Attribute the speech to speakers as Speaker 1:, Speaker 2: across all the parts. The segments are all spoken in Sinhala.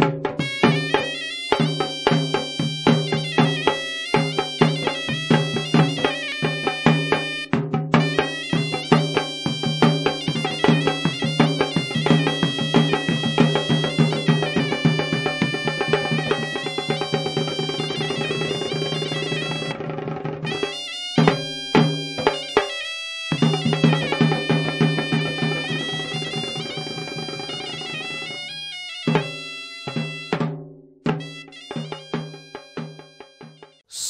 Speaker 1: you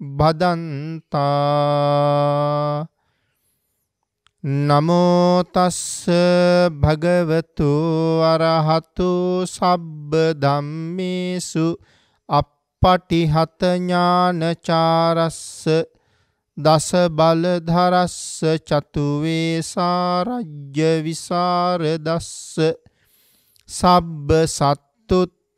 Speaker 1: බදන්තා නමෝතස්ස භගවතු අරහතු සබ්බ ධම්මේසු අපපටිහත ඥානචාරස්ස දස බලධරස්ස චතුවේසා රජ්‍ය විසාරදස්ස සබ්බ සත්තුත්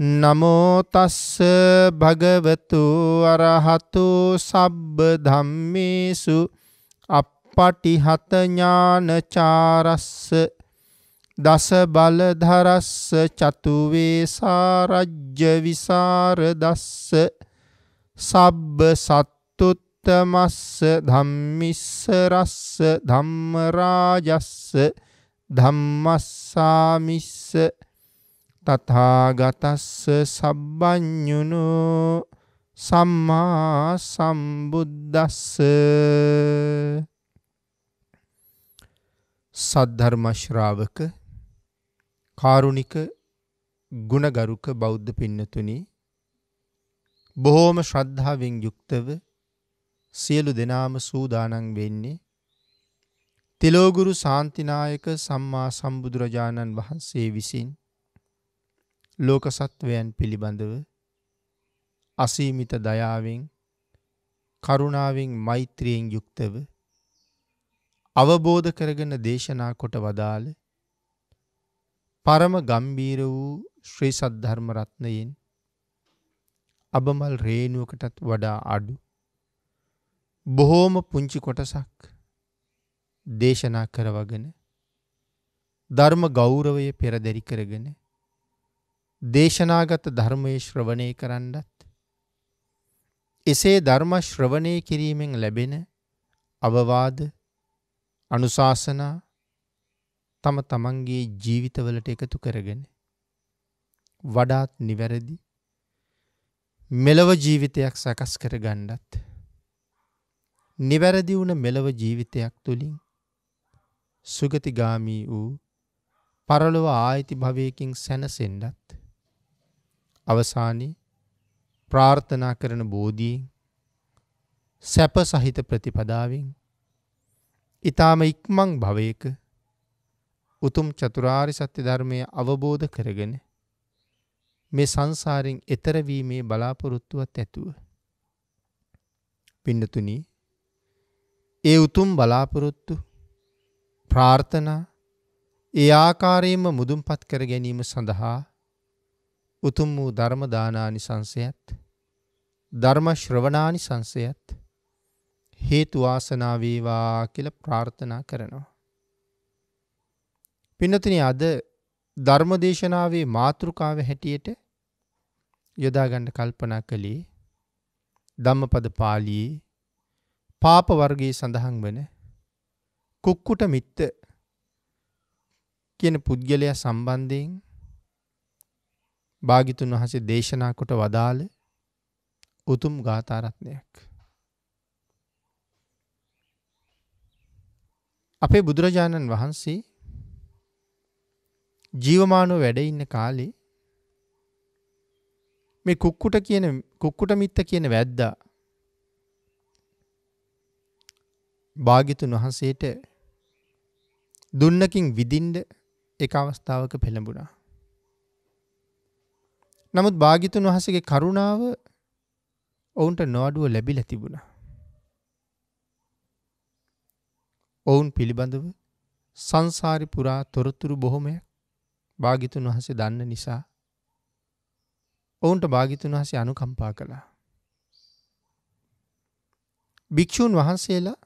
Speaker 1: නමෝතස්ස භගවතු අරහතු සබ්බ ධම්මේසු අපපටිහත ඥානචාරස්ස දස බලධරස්ස චතුවේසාරජ්‍ය විසාරදස්ස සබ්බ සත්තුත්තමස්ස ධම්මිස්ස රස්ස ධම්මරාජස්ස ධම්මස්සාමිස්ස තථාගතස්ස සබ්බඤුනු සම්මා සම්බුද්දස්ස සද්ධර්ම ශ්‍රාවක කාරුණික ගුණගරුක බෞද්ධ පින්නතුනි බොහෝම ශ්‍රද්ධාවෙන් යුක්තව සියලු දෙනාම සූදානම් වෙන්නේ තිලෝගුරු සාන්තිනායක සම්මා සම්බුදුරජාණන් වහන්සේ විසින් ලෝක සත්වයන් පිළිබඳව අසීමිත දයාවෙන් කරුණාවෙන් මෛත්‍රියෙන් යුක්තව අවබෝධ කරගෙන දේශනා කොට වදාළ පරම ගම්බීර වූ ශ්‍රී සද්ධර්ම රත්නයෙන් අබමල් රේණුවකටත් වඩා අඩු බොහෝම පුංචි කොටසක් දේශනා කරවගෙන ධර්ම ගෞරවය පෙරදැරි කරගෙන දේශනාගත ධර්මයේ ශ්‍රවණය කරන්නත් එසේ ධර්ම ශ්‍රවණය කිරීමෙන් ලැබෙන අවවාද අනුශාසනා තම තමන්ගේ ජීවිතවලට එකතු කරගෙන වඩාත් නිවැරදි මෙලව ජීවිතයක් සකස් කර ගණ්ඩත් නිවැරදි වුණ මෙලව ජීවිතයක් තුළින් සුගතිගාමී වූ පරලොව ආයිති භවයකින් සැනසෙන්ඩත් අවසානයේ ප්‍රාර්ථනා කරන බෝධීෙන් සැප සහිත ප්‍රතිපදාවෙන් ඊ타ම ඉක්මන් භවයක උතුම් චතුරාරි සත්‍ය ධර්මය අවබෝධ කරගෙන මේ සංසාරයෙන් එතර වීමේ බලාපොරොත්තුවත් ඇතුව පින්නතුනි ඒ උතුම් බලාපොරොත්තු ප්‍රාර්ථනා ඒ ආකාරයෙන්ම මුදුන්පත් කර ගැනීම සඳහා උතුම් වූ ධර්ම දානානිසංසයත් ධර්ම ශ්‍රවණානිසංසයත් හේතු වාසනා වේවා කියලා ප්‍රාර්ථනා කරනවා. පින්නතුනි අද ධර්ම දේශනාවේ මාතෘකාව හැටියට යොදා ගන්න කල්පනා කළේ ධම්මපද පාළියේ පාප වර්ගයේ සඳහන් වන කුක්කුට මිත්ත කියන පුද්ගලයා සම්බන්ධයෙන් භාගිතුන් වහසේ දේශනා කොට වදාළ උතුම් ගාථාරත්නයක්. අපේ බුදුරජාණන් වහන්සේ ජීවමානෝ වැඩ ඉන්න කාලේ මේ කුක්කුට කියන කුක්කුට මිත්ත කියන වැද්දා භාගිතුන් වහන්සේට දුන්නකින් විදින්ඩ එක අවස්ථාවක පෙළඹුණා. නමුත් භාගිතුන් වහසගේ කරුණාව ඔවුන්ට නොඩුව ලැබිල තිබුණ. ඔවුන් පිළිබඳව සංසාරි පුරා තොරතුරු බොහොමයක් භාගිතුන් වහසේ දන්න නිසා ඔවුන්ට භාගිතුන් වහසේ අනුකම්පා කළා. භික්‍ෂූන් වහන්සේලා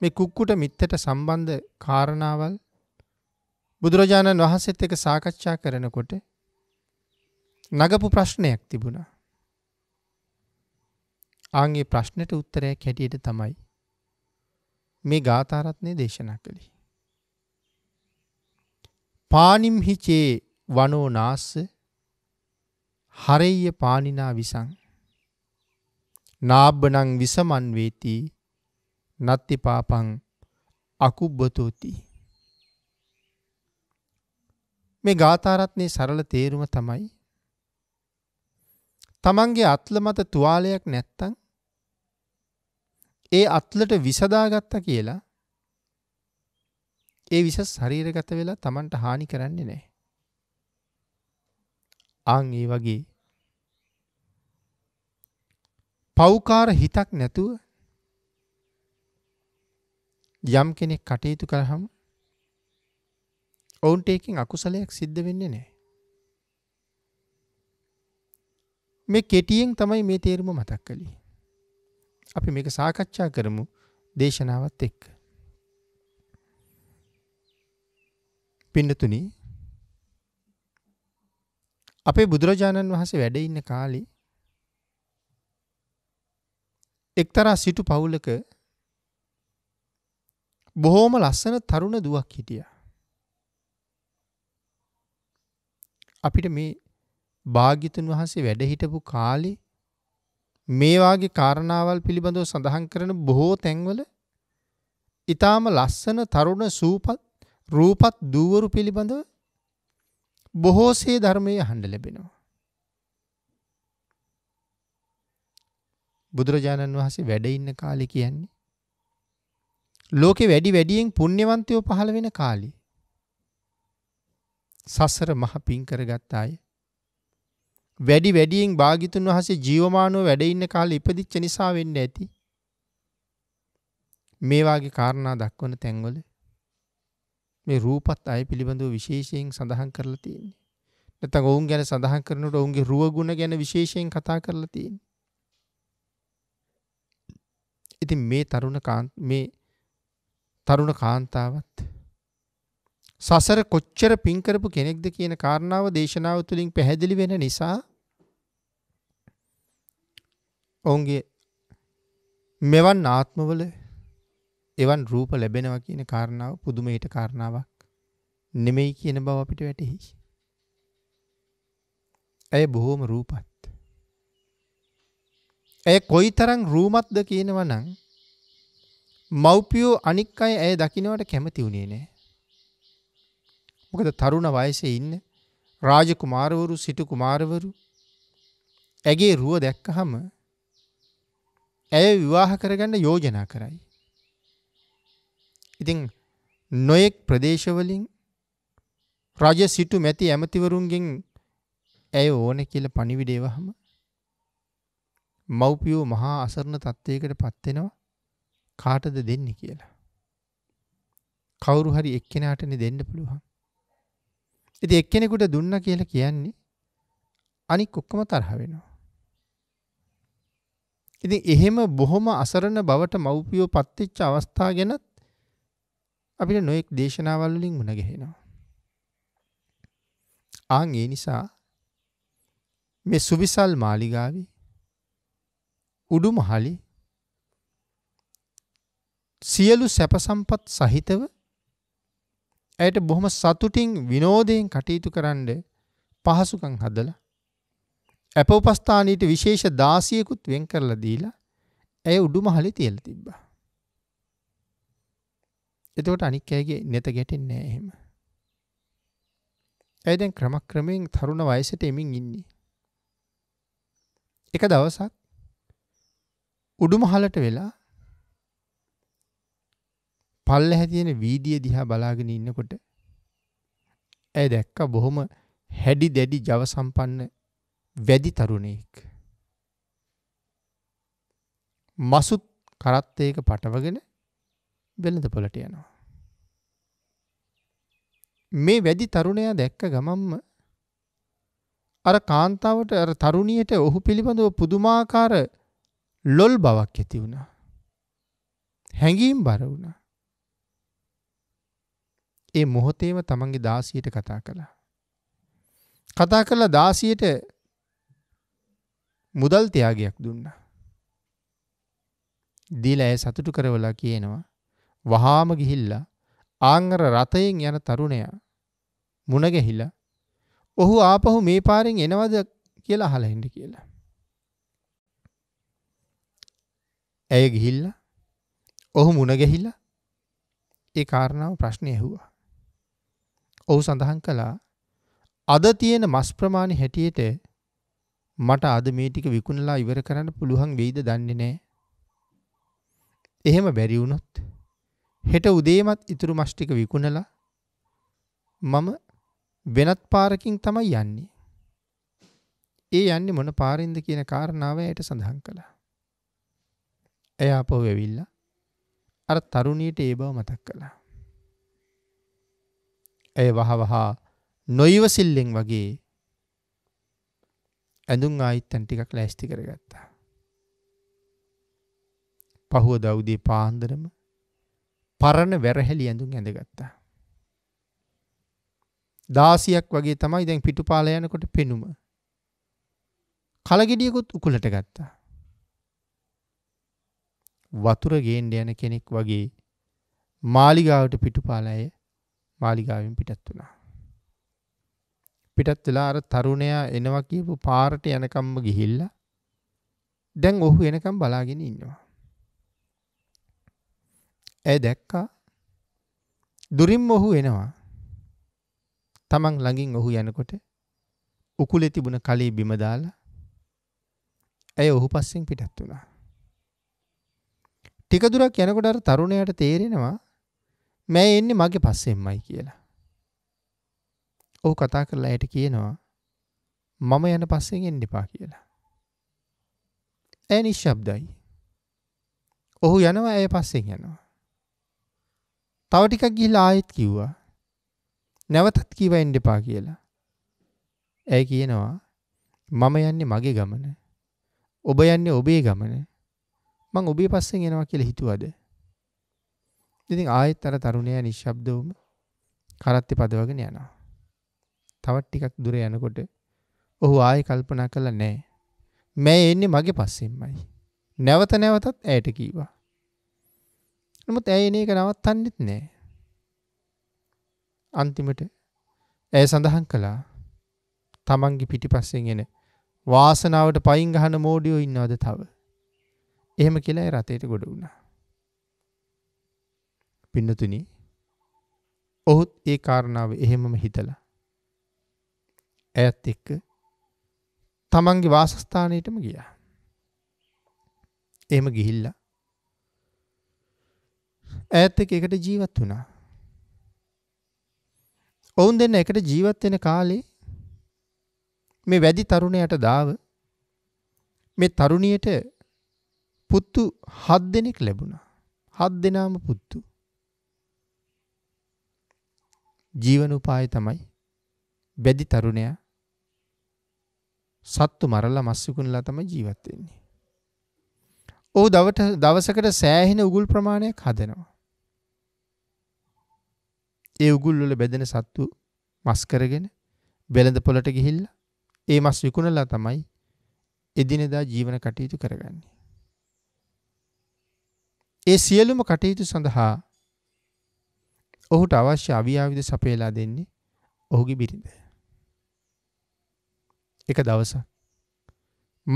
Speaker 1: මේ කුක්කුට මිත්තට සම්බන්ධ කාරණාවල් බුදුරජාණන් වහන්සෙත් එක සාකච්ඡා කරනකොට නගපු ප්‍රශ්නයක් තිබුණා. ආන්ගේ ප්‍රශ්නයට උත්තරයක් හැටියට තමයි මේ ගාථාරත්නය දේශනා කළේ. පානිම්හිචේ වනෝ නාස්ස හරෙය පානිනා විසං නාබ්බනං විසමන් වේති නත්ති පාපං අකුබ්බතෝති මේ ගාථාරත්නය සරල තේරුම තමයි තමන්ගේ අත්ල මත තුවාලයක් නැත්තං ඒ අත්ලට විසදාගත්ත කියලා ඒ විස ශරීරගත වෙලා තමන්ට හානි කරන්නේ නෑ. අං ඒ වගේ පෞකාර හිතක් නැතුව යම් කෙනෙක් කටයුතු කරහම් ඔවුන්ට ඒකින් අකුසලයක් සිද්ධ වෙන්නේ නෑ. මේ කෙටියෙන් තමයි මේ තේරුම මතක් කළේ. අපි මේක සාකච්ඡා කරමු දේශනාවත් එක්ක. පින්නතුනි අපේ බුදුරජාණන් වහන්සේ වැඩ ඉන්න කාලේ එක්තරා සිටු පවුලක බොහෝම ලස්සන තරුණ දුවක් හිටියා. අපිට මේ භාගිතුන් වහන්සේ වැඩහිටපු කාලේ මේ වාගේ කාරණාවල් පිළිබඳව සඳහන් කරන බොහෝ තැන්වල ඊටාම ලස්සන තරුණ සූපත් රූපත් දූවරු පිළිබඳව බොහෝසේ ධර්මයේ අහන්න ලැබෙනවා. බුදුරජාණන් වහන්සේ වැඩ ඉන්න කාලේ කියන්නේ ලෝකෙ වැඩි වැඩියෙන් පුණ්‍යවන්තයෝ පහළ වෙන කාලේ සසර මහ පිං කරගත් අය වැඩි වැඩියෙන් භාගිතුන් වහසේ ජීවමානුව වැඩඉන්න කාල ඉපදිච්ච නිසා වෙන්න ඇති. මේවාගේ කාරණා දක්වන තැන්වල මේ රූපත් අය පිළිබඳව විශේෂයෙන් සඳහන් කරලා තියෙන්නේ. නැත්නම් ඔවුන් ගැන සඳහන් කරනකොට ඔවුන්ගේ රුව ගුණ ගැන විශේෂයෙන් කතා කරලා තියෙන්නේ. ඉතින් මේ තරුණ මේ තරුණ කාන්තාවත් සසර කොච්චර පින් කරපු කෙනෙක්ද කියන කාරණාව දේශනාව තුළින් පැහැදිලි වෙන නිසා ඔවුන්ගේ මෙවන් ආත්මවල එවන් රූප ලැබෙනවා කියන කාරණාව පුදුමයට කාරණාවක් නෙමෙයි කියන බව අපිට වැටහි. ඇය බොහෝම රූපත්. ඇය කොයි තරං රූමත්ද කියනවනං මව්පියෝ අනික් අය ඇය දකිනවට කැමති වුණේ නෑ. මොකද තරුණ වයසේ ඉන්න රාජකුමාරවරු සිටු කුමාරවරු ඇගේ රුව දැක්කහම ඇය විවාහ කරගන්න යෝජනා කරයි. ඉතිං නොයෙක් ප්‍රදේශවලින් රජ සිටු මැති ඇමතිවරුන්ගෙන් ඇය ඕන කියල පනිවිඩේවහම මව්පියෝ මහා අසරණ තත්ත්වයකට පත්වෙනවා කාටද දෙන්න කියලා. කවුරු හරි එක්කෙනාටන දෙන්න පුළුවන්. ඉතින් එක්කෙනෙකුට දුන්නා කියලා කියන්නේ අනික් ඔක්කොම තරහ වෙනවා. ඉතින් එහෙම බොහොම අසරණ බවට මව්පියෝ පත්වෙච්ච අවස්ථා ගැනත් අපිට නොයෙක් දේශනාවල් වලින් මුණ ගැහෙනවා. ආන් ඒ නිසා මේ සුවිසල් මාලිගාවේ උඩුමහලේ සියලු සැප සම්පත් සහිතව ඇයට බොහොම සතුටින් විනෝදයෙන් කටයුතු කරන්න පහසුකම් හදලා ඇප උපස්ථානීට විශේෂ දාසියෙකුත් වෙන් කරලා දීලා ඇය උඩුමහලේ තියලා තිබ්බා. එතකොට අනික් අයගේ නෙත ගැටෙන්නේ නැහැ එහෙම. ඇය දැන් ක්‍රමක්‍රමයෙන් තරුණ වයසට එමින් ඉන්නේ. එක දවසක් උඩුමහලට වෙලා පල්ලෙහැ තියෙන වීඩිය දිහා බලාගෙන ඉන්නකොට ඇය දැක්ක බොහොම හැඩි දැඩි ජව සම්පන්න වැදි තරුණයෙක්. මසුත් කරත්තයක පටවගෙන වෙළඳ පොලට යනවා. මේ වැදි තරුණයා දැක්ක ගමම්ම අර කාන්තාවට අර තරුණියට ඔහු පිළිබඳව පුදුමාකාර ලොල් බවක් ඇති වුණා. හැඟීම් බර වුණා. ඒ මොහොතේම තමන්ගේ දාසියට කතා කළා. කතා කරලා දාසියට මුදල් තියාගයක් දුන්නා. දීලා ඇය සතුටු කරවලා කියනවා වහාම ගිහිල්ලා ආංගර රථයෙන් යන තරුණයා මුණ ගැහිලා ඔහු ආපහු මේ පාරෙන් එනවද කියලා අහලා හින්ද කියලා. ඇය ගිහිල්ලා ඔහු මුණ ගැහිලා ඒ කාරණාව ප්‍රශ්නේ ඇහුවා. ඔහු සඳහන් කළා අද තියෙන මස් ප්‍රමාණය හැටියට මට අද මේ ටික විකුණලා ඉවර කරන්න පුළුවන් වෙයිද දන්නේ නැහැ. එහෙම බැරි වුණොත් හෙට උදේමත් ඉතුරු මස් ටික විකුණලා මම වෙනත් පාරකින් තමයි යන්නේ. ඒ යන්නේ මොන පාරින්ද කියන කාරණාව ඇයට සඳහන් කළා. එයා අපව ඇවිල්ලා අර තරුණියට ඒ බව මතක් කළා. ඇය වහවහා නොයිවසිල්ලෙන් වගේ ඇඳුම් ආයිත්තැන් ටිකක් ලෑස්ති කරගත්තා. පහුව දෞදේ පාන්දරම පරණ වැරහැලි ඇඳුම් ඇඳගත්තා. දාසියක් වගේ තමයි දැන් පිටුපාල යනකොට පෙනුම. කලගෙඩියකුත් උකුලට ගත්තා. වතුර ගේන්ඩ යන කෙනෙක් වගේ මාලිගාවට පිටුපාලය මාලිගාවෙන් පිටත් වුණා. පිටත් වෙලා අර තරුණයා එනවා කියපු පාරට යනකම්ම ගිහිල්ලා දැන් ඔහු එනකම් බලාගෙන ඉන්නවා. ඇය දැක්කා දුරින්ම ඔහු එනවා. තමන් ළඟින් ඔහු යනකොට උකුලේ තිබුණ කලී බිම දාලා ඇය ඔහු පස්සෙන් පිටත් වුණා. ටික දුරක් යනකොට අර තරුණයාට තේරෙනවා මෑ එන්නේ මගේ පස්සෙම්මයි කියලා. ඔහු කතා කරලා ඇයට කියනවා මම යන පස්සෙන් එන්න එපා කියලා. ඇ නිශ්ශබ්දයි. ඔහු යනවා ඇය පස්සෙන් යනවා. තව ටිකක් ගිහිල්ලා ආයෙත් කිව්වා. නැවතත් කීවා එන්න එපා කියලා. ඇය කියනවා මම යන්නේ මගේ ගමන. ඔබ යන්නේ ඔබේ ගමන. මං ඔබේ පස්සෙන් එනවා කියලා හිතුවද? ඉතින් ආයෙත් අර තරුණයා නිශ්ශබ්දවම කරත්ති පදවගෙන යනවා. තවත් ටිකක් දුර යනකොට ඔහු ආයෙ කල්පනා කළා නෑ. මෑ එන්නේ මගේ පස්සෙන්මයි. නැවත නැවතත් ඇයට කීවා. නමුත් ඇය එන එක නවත්තන්නෙත් නෑ. අන්තිමට ඇය සඳහන් කළා තමන්ගේ පිටිපස්සෙන් එන වාසනාවට පයින් ගහන මෝඩියෝ ඉන්නවද තව. එහෙම කියලා ඇය රතේට ගොඩ වුණා. පින්නතුනි ඔහුත් ඒ කාරණාව එහෙමම හිතලා ඇයත් එක්ක තමන්ගේ වාසස්ථානයටම ගියා. එහෙම ගිහිල්ලා ඇයත් එක්ක එකට ජීවත් වුණා. ඔවුන් දෙන්න එකට ජීවත් වෙන කාලේ මේ වැඩි තරුණයට දාව මේ තරුණියට පුත්තු හත් දෙනෙක් ලැබුණා. හත් දෙනාම පුත්තු. ජීවනුපාය තමයි බැදි තරුණයා සත්තු මරල්ලා මස්සකුණලා තමයි ජීවත් වෙන්නේ. ඔහු දවට දවසකට සෑහෙන උගුල් ප්‍රමාණයක් හදනවා. ඒ උගුල් වල බැදෙන සත්තු මස් කරගෙන බෙලඳ පොළට ගිහිල්ලා ඒ මස් විකුණලා තමයි එදිනෙදා ජීවන කටයුතු කරගන්නේ. ඒ සියලුම කටයුතු සඳහා ඔහුට අවශ්‍ය අවියාවිද සපයලා දෙන්නේ ඔහුගේ බිරිඳ. එක දවසක්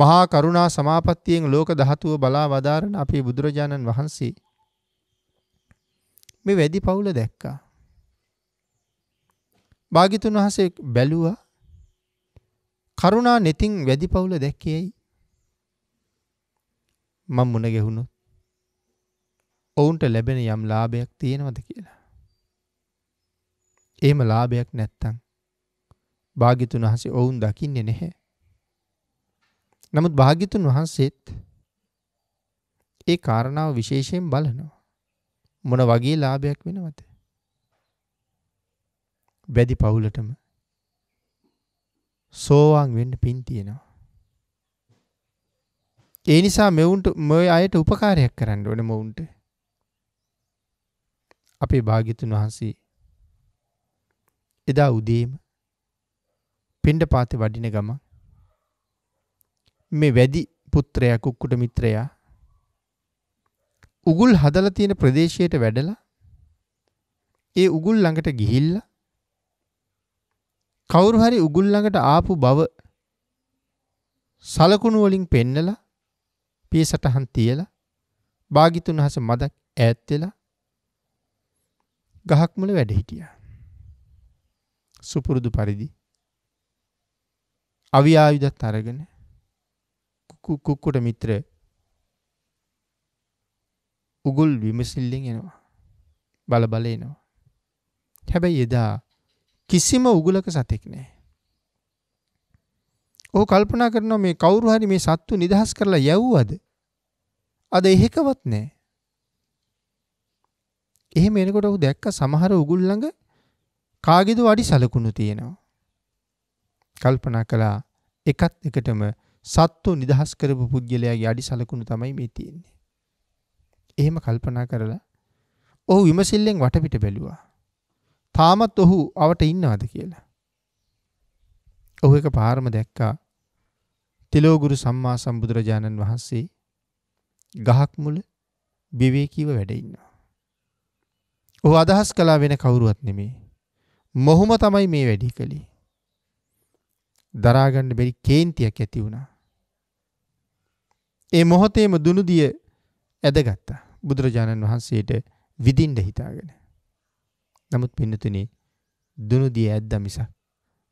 Speaker 1: මහා කරුණා සමාපත්තියෙන් ලෝක ධාතුව බලා වදාරන අපේ බුදුරජාණන් වහන්සේ මේ වැඩි පවුල දැක්කා. භාගිතුන් වහන්සේ බැලුවා කරුණා නෙතින් වැඩි පවුල දැක්කේයි. මම මුණ ගැහුණොත් ඔවුන්ට ලැබෙන යම් ලාභයක් තියෙනවද කියලා. එහෙම ලාභයක් නැත්තම් භාග්‍යතුන් වහන්සේ ඔවුන් දකින්නේ නැහැ. නමුත් භාග්‍යතුන් වහන්සේත් ඒ කාරණාව විශේෂයෙන් බලනවා. මොන වගේ ලාභයක් වෙනවද? වැඩි පවුලටම සෝවාන් වෙන්න පින් තියෙනවා. ඒ නිසා මෙවුන්ට මේ අයට උපකාරයක් කරන්න ඕනේ මොවුන්ට. අපේ භාග්‍යතුන් වහන්සේ එදා උදේම පිණ්ඩපාතේ වඩින ගම මේ වැඩි පුත්‍රයා කුක්කුට මිත්‍රයා උගුල් හදලා තියෙන ප්‍රදේශයට වැඩලා ඒ උගුල් ළඟට ගිහිල්ලා කවුරු හරි උගුල් ළඟට ආපු බව සලකුණු වලින් පෙන්නලා පියසටහන් තියලා බාගිතුනහස මදක් ඈත් වෙලා ගහක් මුල වැඩ හිටියා සුපුරුදු පරිදි අවියායුධත් අරගෙන කුක්කුට මිත්‍ර උගුල් විමසිල්ලෙන් එනවා බලබල එනවා. හැබැයි එදා කිසිම උගුලක සතෙක් නෑ. ඕ කල්පනා කරනවා මේ කවුරු හරි මේ සත්තු නිදහස් කරලා යැව්වද? අද එහෙකවත් නෑ. එහෙම එනකොට ඔහු දැක්ක සමහර උගුල් ළඟ කාගෙද වඩි සලකුණු තියෙනවා. කල්පනා කළා එකත් එකටම සත්තු නිදහස් කරපු පුද්ගලයාගේ අඩි සලකුණු තමයි මේ තියෙන්නේ. එහෙම කල්පනා කරලා ඔහු විමසිල්ලෙන් වටපිට බැලුවා. තාමත් ඔහු අවට ඉන්නවද කියලා. ඔහු එක පාරම දැක්කා තිලෝගුරු සම්මා සම්බුදුරජාණන් වහන්සේ ගහක් මුල විවේකීව වැඩ ඉන්නවා. ඔහු අදහස් කළා වෙන කවුරුවත් නෙමෙයි. මොහොම තමයි මේ වැඩි කළේ. දරාගන්න බැරි කේන්තියක් ඇති වුණා. ඒ මොහොතේම දුනුදිය ඇදගත්තා. බුදුරජාණන් වහන්සේට විඳින්න හිතාගෙන. නමුත් පින්නතුනේ දුනුදිය ඇද්දා මිසක්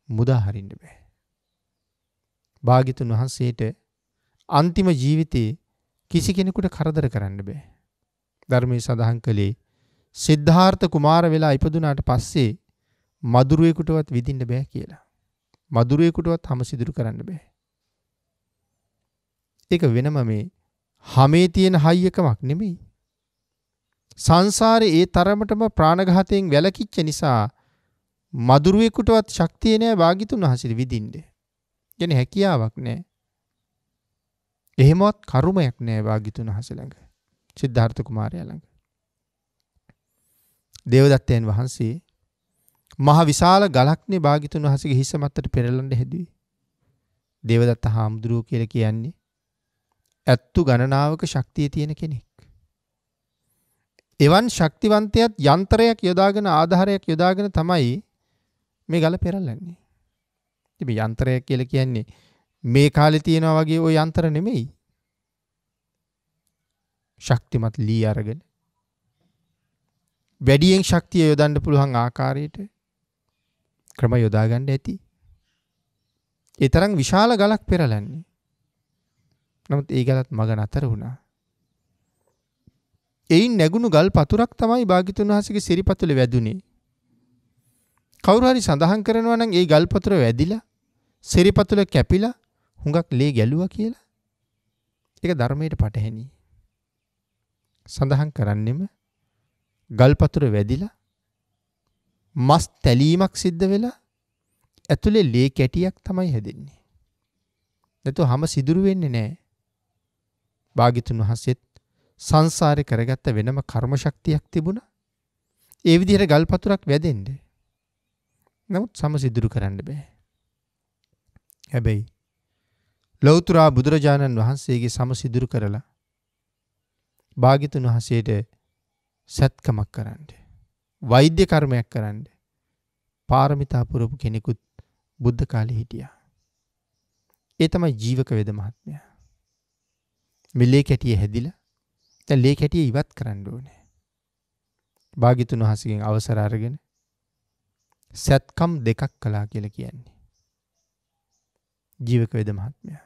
Speaker 1: මුදා හරින්න බෑ. භාග්‍යතුන් වහන්සේට අන්තිම ජීවිතේ කිසි කෙනෙකුට කරදර කරන්න බෑ. ධර්මයේ සඳහන් කළේ සිද්ධාර්ථ කුමාර වෙලා ඉපදුනාට පස්සේ මදුරුවෙකුටවත් විඳින්න බෑ කියලා. මදුරුවෙකුටවත් හැම සිදුරු කරන්න බෑ. ඒක වෙනම මේ හැමේ තියෙන හයියකමක් නෙමෙයි. සංසාරේ ඒ තරමටම ප්‍රාණඝාතයෙන් වැළකිච්ච නිසා මදුරුවෙකුටවත් ශක්තිය නෑ වාගිතුන් වහන්සේ විඳින්න. කියන්නේ හැකියාවක් නෑ. එහෙමවත් කරුමයක් නෑ වාගිතුන් වහන්සේ ළඟ. සිද්ධාර්ථ කුමාරයා ළඟ. දේවදත්තයන් වහන්සේ මහ විශාල ගලක්නේ භාගිතුන් වහසගේ හිස මත්තට පෙරලන්න හැදුවේ. දේවදත්ත හාමුදුරුව කියලා කියන්නේ ඇත්තු ගණනාවක ශක්තිය තියෙන කෙනෙක්. එවන් ශක්තිවන්තයත් යන්ත්‍රයක් යොදාගෙන ආධාරයක් යොදාගෙන තමයි මේ ගල පෙරලන්නේ. ඉතින් මේ යන්ත්‍රයක් කියලා කියන්නේ මේ කාලේ තියෙනවා වගේ ওই යන්ත්‍ර නෙමෙයි. ශක්තිමත් ලී අරගෙන වැඩියෙන් ශක්තිය යොදන්න පුළුවන් ආකාරයට ක්‍රම යොදාගන්න ඇති. ඒ තරම් විශාල ගලක් පෙරලන්නේ. නමුත් ඒ ගලත් මග නතර වුණා. එයින් නැගුණු ගල් පතුරක් තමයි භාග්‍යතුන් වහන්සේගේ සිරිපතුල වැදුනේ. කවුරු හරි සඳහන් කරනවා නම් ඒ ගල් පතුර වැදිලා සිරිපතුල කැපිලා හුඟක් ලේ ගැලුවා කියලා. ඒක ධර්මයට පටහැනි. සඳහන් කරන්නෙම ගල් පතුර වැදිලා මස් තැලීමක් සිද්ධ වෙලා ඇතුලේ ලේ කැටියක් තමයි හැදෙන්නේ. නැතු හැම සිදුරු වෙන්නේ නැහැ. භාගිතුන් වහන්සේත් සංසාරේ කරගත්ත වෙනම කර්ම ශක්තියක් තිබුණා. ඒ විදිහට ගල් පතුරක් වැදෙන්න. නමුත් සම සිදුරු කරන්න බෑ. හැබැයි ලෞතර බුදුරජාණන් වහන්සේගේ සම සිදුරු කරලා භාගිතුන් වහන්සේට සත්කමක් කරන්නේ වෛද්‍ය කර්මයක් කරන්න පාරමිතා පුරපු කෙනෙකුත් බුද්ධ කාලේ හිටියා. ඒ තමයි ජීවක වේද මහත්මයා. මේ ලේ කැටිය හැදිලා දැන් ලේ කැටිය ඉවත් කරන්න ඕනේ. භාග්‍යතුන් වහන්සේගෙන් අවසර අරගෙන සත්කම් දෙකක් කළා කියලා කියන්නේ. ජීවක වේද මහත්මයා.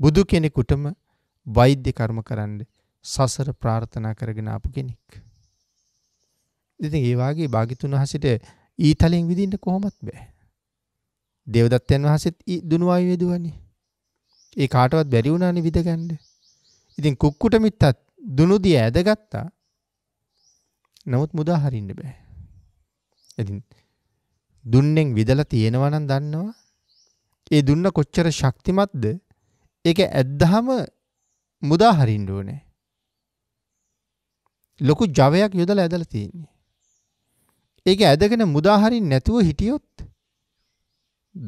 Speaker 1: බුදු කෙනෙකුටම වෛද්‍ය කර්ම කරන්න සසර ප්‍රාර්ථනා කරගෙන ආපු කෙනෙක්. ඉතින් ඒ වාගේ භාග්‍යතුන් වහන්සේට ඊතලෙන් විඳින්න කොහොමත් බෑ. දේවදත්තයන් වහන්සේත් දුනු ආයුවේ දුවන්නේ. ඒ කාටවත් බැරි වුණානේ විඳගන්න. ඉතින් කුක්කුට මිත්තත් දුනුදී ඇදගත්තා. නමුත් මුදා හරින්න බෑ. ඉතින් දුන්නෙන් විදලා තියෙනවා නම් දන්නවා. ඒ දුන්න කොච්චර ශක්තිමත්ද? ඒක ඇද්දාම මුදා හරින්න ඕනේ. ලොකු ජවයක් යොදලා ඇදලා තියෙන්නේ. ඒක ඇදගෙන මුදාහරින් නැතුව හිටියොත්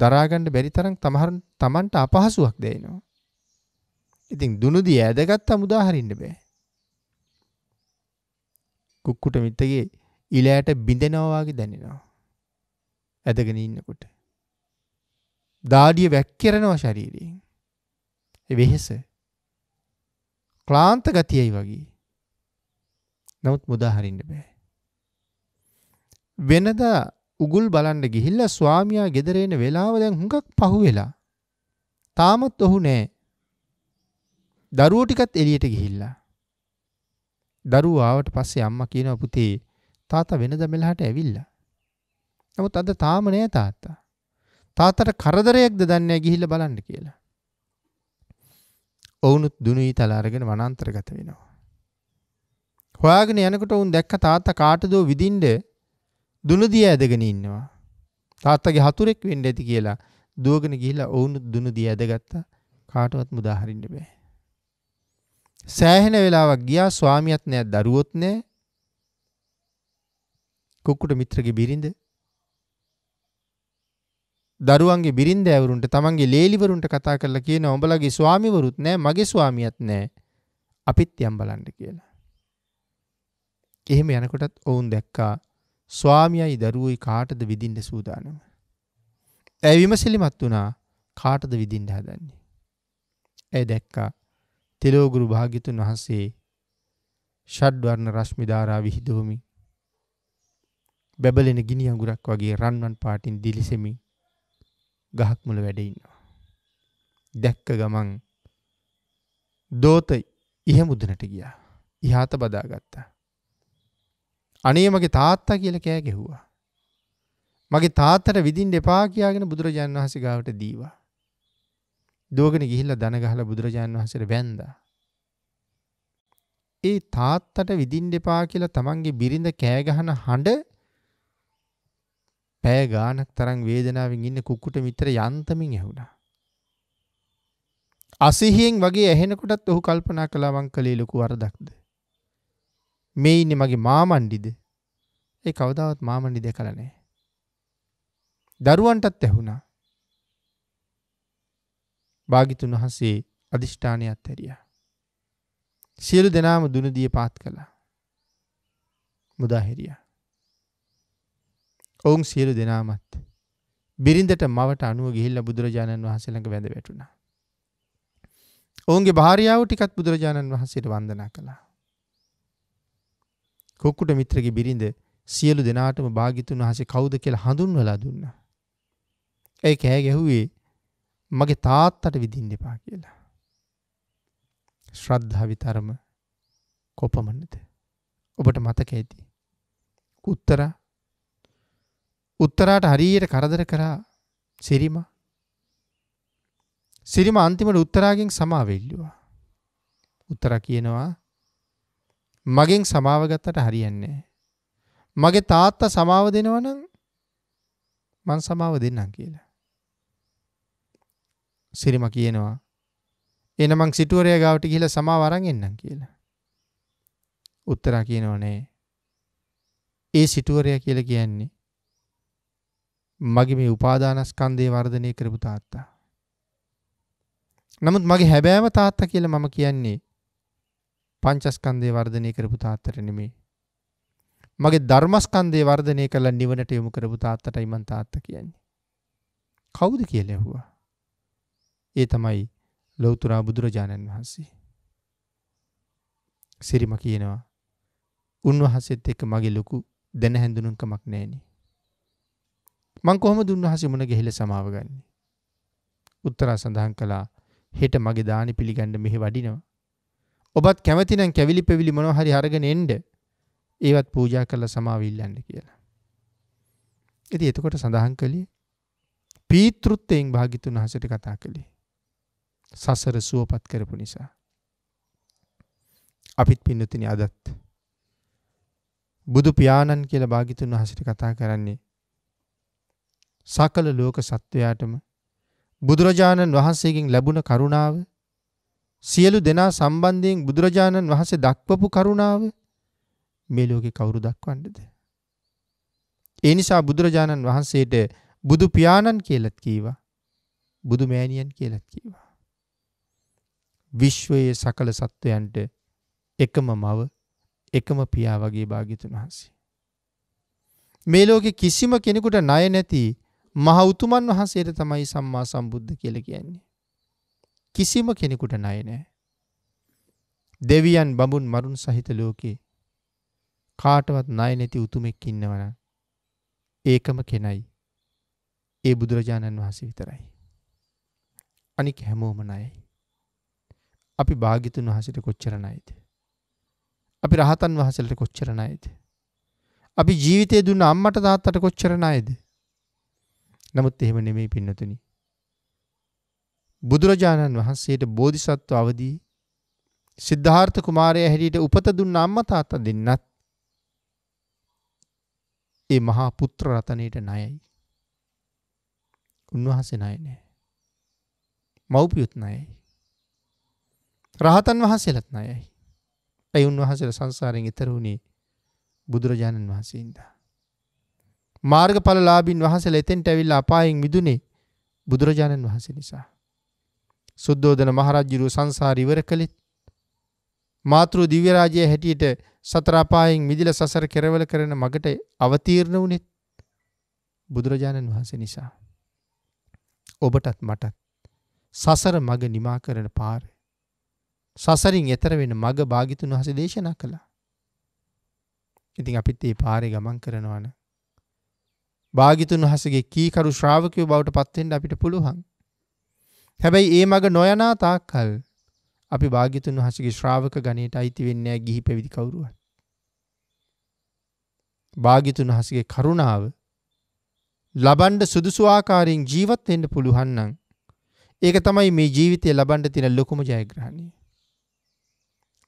Speaker 1: දරාගන්න බැරි තරම් තමන්ට අපහසුවක් දැනෙනවා. ඉතින් දුනුදී ඇදගත්තා මුදාහරින්න බෑ. කුක්කුට මිත්තගේ ඉලෑට බිඳෙනවා වගේ දැනෙනවා. ඇදගෙන ඉන්නකොට. දාඩිය වැක්කිරෙනවා ශරීරයෙන්. ඒ වෙහෙස. ක්ලාන්ත ගතියයි වගේ. නමුත් මුදාහරින්න බෑ. වෙනදා උගුල් බලන්න ගිහිල්ලා ස්වාමියා ගෙදර එන වෙලාව දැන් හුඟක් පහු වෙලා. තාමත් ඔහු නෑ. දරුවෝ ටිකත් එළියට ගිහිල්ලා. දරුවෝ ආවට පස්සේ අම්මා කියනවා පුතේ තාත්තා වෙනද මෙලහට ඇවිල්ලා. නමුත් අද තාම නෑ තාත්තා. තාත්තට කරදරයක්ද දන්නේ ගිහිල්ලා බලන්න කියලා. ඔවුනුත් දුනුයි තල අරගෙන වනාන්තරගත වෙනවා. හොයාගෙන යනකොට ඔවුන් දැක්ක තාත්තා කාටදෝ විදින්ඩ දුනුදිය ඇදගෙන ඉන්නවා. තාත්තගේ හතුරෙක් වෙන්න ඇති කියලා දුවගෙන ගිහිලා ඔවුනුත් දුනුදිය ඇදගත්තා. කාටවත් මුදා හරින්න බෑ. සෑහෙන වෙලාවක් ගියා ස්වාමියත් නෑ දරුවොත් නෑ. කුක්කුට මිත්‍රගේ බිරිඳ දරුවන්ගේ බිරින්ද ඇවරුන්ට තමන්ගේ ලේලිවරුන්ට කතා කරලා කියන ඔඹලගේ ස්වාමිවරුත් නෑ මගේ ස්වාමියත් නෑ අපිත් යම් බලන්න කියලා. එහෙම යනකොටත් ඔවුන් දැක්කා ස්වාමියයි දරුවයි කාටද විදින්න සූදානම. ඇය විමසිලිමත් වනා කාටද විදින්ට හදන්නේ. ඇය දැක්කා තෙලෝගුරු භාගිතුන් වහන්සේ ෂඩ්වර්ණ රශ්මිධාරා විහිදවමින් බැබලෙන ගිනි අඟුරක් වගේ රන්වන් පාටින් දිලිසෙමින් ගහක්මුල වැඩඉන්නවා. දැක්ක ගමන් දෝත ඉහමුදනට ගියා. ඉහාත බදාගත්තා. අනේ මගේ තාත්තා කියලා කෑ ගැහුවා. මගේ තාත්තට විඳින්න එපා කියාගෙන බුදුරජාන් වහන්සේ ගාවට දීවා. දුවගෙන ගිහිල්ලා දන ගහලා බුදුරජාන් වහන්සේට වැන්දා. ඒ තාත්තට විඳින්න එපා කියලා තමන්ගේ බිරිඳ කෑ ගහන හඬ පැය ගානක් තරම් වේදනාවෙන් ඉන්න කුක්කුට මිත්‍ර යන්තමින් ඇහුණා. අසිහියෙන් වගේ ඇහෙනකොටත් ඔහු කල්පනා කළා මං කලේ ලොකු වරදක්ද? මේ ඉන්න මගේ මාමණ්ඩිද ඒ කවදාවත් මාමණ්ඩි දෙකල නෑ. දරුවන්ටත් ඇහුණා භාගිතුන් වහන්සේ අධිෂ්ඨානයක් ඇරිය. සියලු දෙනාම දුනදිය පාත් කළා. මුදාහිරිය. ඔවුන් සියලු දෙනාමත් බිරිඳට මවට අනුව ගිහිල්ල බුදුරජාණන් වහන්සේළඟ වැඳ වැටුණා. ඔවුන්ගේ භාරියාව ටිකත් බුදුරජාණන් වහන්සේට වන්දනා කළා. කුක්කුට මිත්‍රගේ බිරිඳ සියලු දෙනාටම භාග්‍යතුන් වහන්සේ කවුද කියලා හඳුන්වලා දුන්නා. ඒ කෑ ගැහුවේ මගේ තාත්තට විඳින්න එපා කියලා. ශ්‍රද්ධා විතරම කොපමණද? ඔබට මතක ඇති. උත්තර උත්තරාට හරියට කරදර කරා සිරිමා සිරිම අන්තිමට උත්තරාගෙන් සමාවෙල්ලුවා. උත්තර කියනවා මගෙන් සමාව ගත්තට හරියන්නේ මගේ තාත්තා සමාව දෙනවනම් මං සමාව දෙන්නම් කියලා. සිරිම කියනවා එන මං සිටුවරය ගාවට කියලා සමාව අරන් එන්නම් කියලා. උත්තරා කියනවා නෑ. ඒ සිටුවරය කියලා කියන්නේ මගේ මේ උපාදානස්කන්දේ වර්ධනය කරපු තාත්තා. නමුත් මගේ හැබෑම තාත්තා කියලා මම කියන්නේ පංචස්කන්දය වර්ධනය කරපු තාත්තර නෙමේ. මගේ ධර්මස්කන්දය වර්ධනය කළ නිවනට යොමු කරපු තාත්තට ඉමන් තාත්ත කියන්නේ. කවුද කියල ඇහුවා. ඒ තමයි ලොවතුරා බුදුරජාණන් වහන්සේ. සිරිම කියනවා. උන්වහසෙත් එක මගේ ලොකු දැන හැඳුනුන්කමක් නෑනේ. මං කොහොම දුන්වහසේ මුණ ගෙහිල සමාවගන්නේ. උත්තරා සඳහන් කලා හෙට මගේ දානි පිළිගණ්ඩ මෙහෙ වඩිනවා ඔබත් කැමතිනම් කැවිලි පෙවිලි මොනවා හරි අරගෙන එන්න ඒවත් පූජා කරලා සමාව ඉල්ලන්න කියලා. ඉතින් එතකොට සඳහන් කළේ පීතෘත්වයෙන් භාග්‍යතුන් වහන්සේට කතා කළේ. සසර සුවපත් කරපු නිසා. අපිත් පින්නතින අදත් බුදු පියාණන් කියලා භාග්‍යතුන් වහන්සේට කතා කරන්නේ සකල ලෝක සත්වයාටම බුදුරජාණන් වහන්සේගෙන් ලැබුණ කරුණාව සියලු දෙනා සම්බන්ධයෙන් බුදුරජාණන් වහන්සේ දක්වපු කරුණාව මේ ලෝකේ කවුරු දක්වන්නේද? ඒ නිසා බුදුරජාණන් වහන්සේට බුදු පියාණන් කියලත් කීවා. බුදු මෑණියන් කියලත් කීවා. විශ්වයේ සකල සත්වයන්ට එකම මව එකම පියා වගේ භාග්‍යතුන් වහන්සේ. මේ ලෝකෙ කිසිම කෙනෙකුට ණය නැති මහ උතුමන් වහන්සේට තමයි සම්මා සම්බුද්ධ කියලා කියන්නේ. කිසිම කෙනෙකුට ණය නෑ. දෙවියන් බඹුන් මරුන් සහිත ලෝකේ කාටවත් ණය නැති උතුමෙක් ඉන්නවනම් ඒකම කෙනයි. ඒ බුදුරජාණන් වහන්සේ විතරයි. අනික හැමෝම ණයයි. අපි භාග්‍යතුන් වහන්සේට කොච්චර ණයද? අපි රහතන් වහන්සේලට කොච්චර ණයද? අපි ජීවිතේ දුන්න අම්මට තාත්තට කොච්චර ණයද? නමුත් එහෙම නෙමෙයි පින්නතුනි. බුදුරජාණන් වහන්සේට බෝධිසත්ව අවදී සිද්ධාර්ථ කුමාරය හැටියට උපත දුන්න අම්මා තාත්තා දෙන්නත් ඒ මහා පුත්‍ර රතනයට ණයයි. උන්වහන්සේ ණය නෑ. මව්පියොත් ණයයි. රහතන් වහන්සේලත් ණයයි. ඇයි උන්වහන්සේලා සංසාරයෙන් එතර වුණේ බුදුරජාණන් වහන්සේින්දා. මාර්ගඵලලාභින් වහන්සේලා එතෙන්ට ඇවිල්ලා අපායෙන් මිදුනේ බුදුරජාණන් වහන්සේ නිසා. සුද්දෝදන මහරජ්ජුරුව සංසාර ඉවර කළෙත් මාතෘ දිව්‍ය රාජයේ හැටියට සතර අපායෙන් මිදිලා සසර කෙරවල කරන මගට අවතීර්ණ වුණෙත් බුදුරජාණන් වහන්සේ නිසා ඔබටත් මටත් සසර මග නිමා කරන පාර සසරින් එතර වෙන මග භාගිතුන් වහන්සේ දේශනා කළා. ඉතින් අපිත් මේ පාරේ ගමන් කරනවන භාගිතුන් වහන්සේගේ කීකරු ශ්‍රාවකයෝ බවට පත් වෙන්න අපිට පුළුවන්. හැබැයි ඒ මග නොයනා තාක්කල් අපි භාගිතුන් වහසගේ ශ්‍රාවක ගණයට අයිති වෙන්න ගිහි පැවිදි කවුරුවත්. භාගිතුන් වහසගේ කරුණාව ලබන්ඩ සුදුසු ආකාරයෙන් ජීවත්වෙන්ට පුළුහන්නන් ඒක තමයි මේ ජීවිතය ලබන්ඩ තින ලොකුම ජයග්‍රහණය.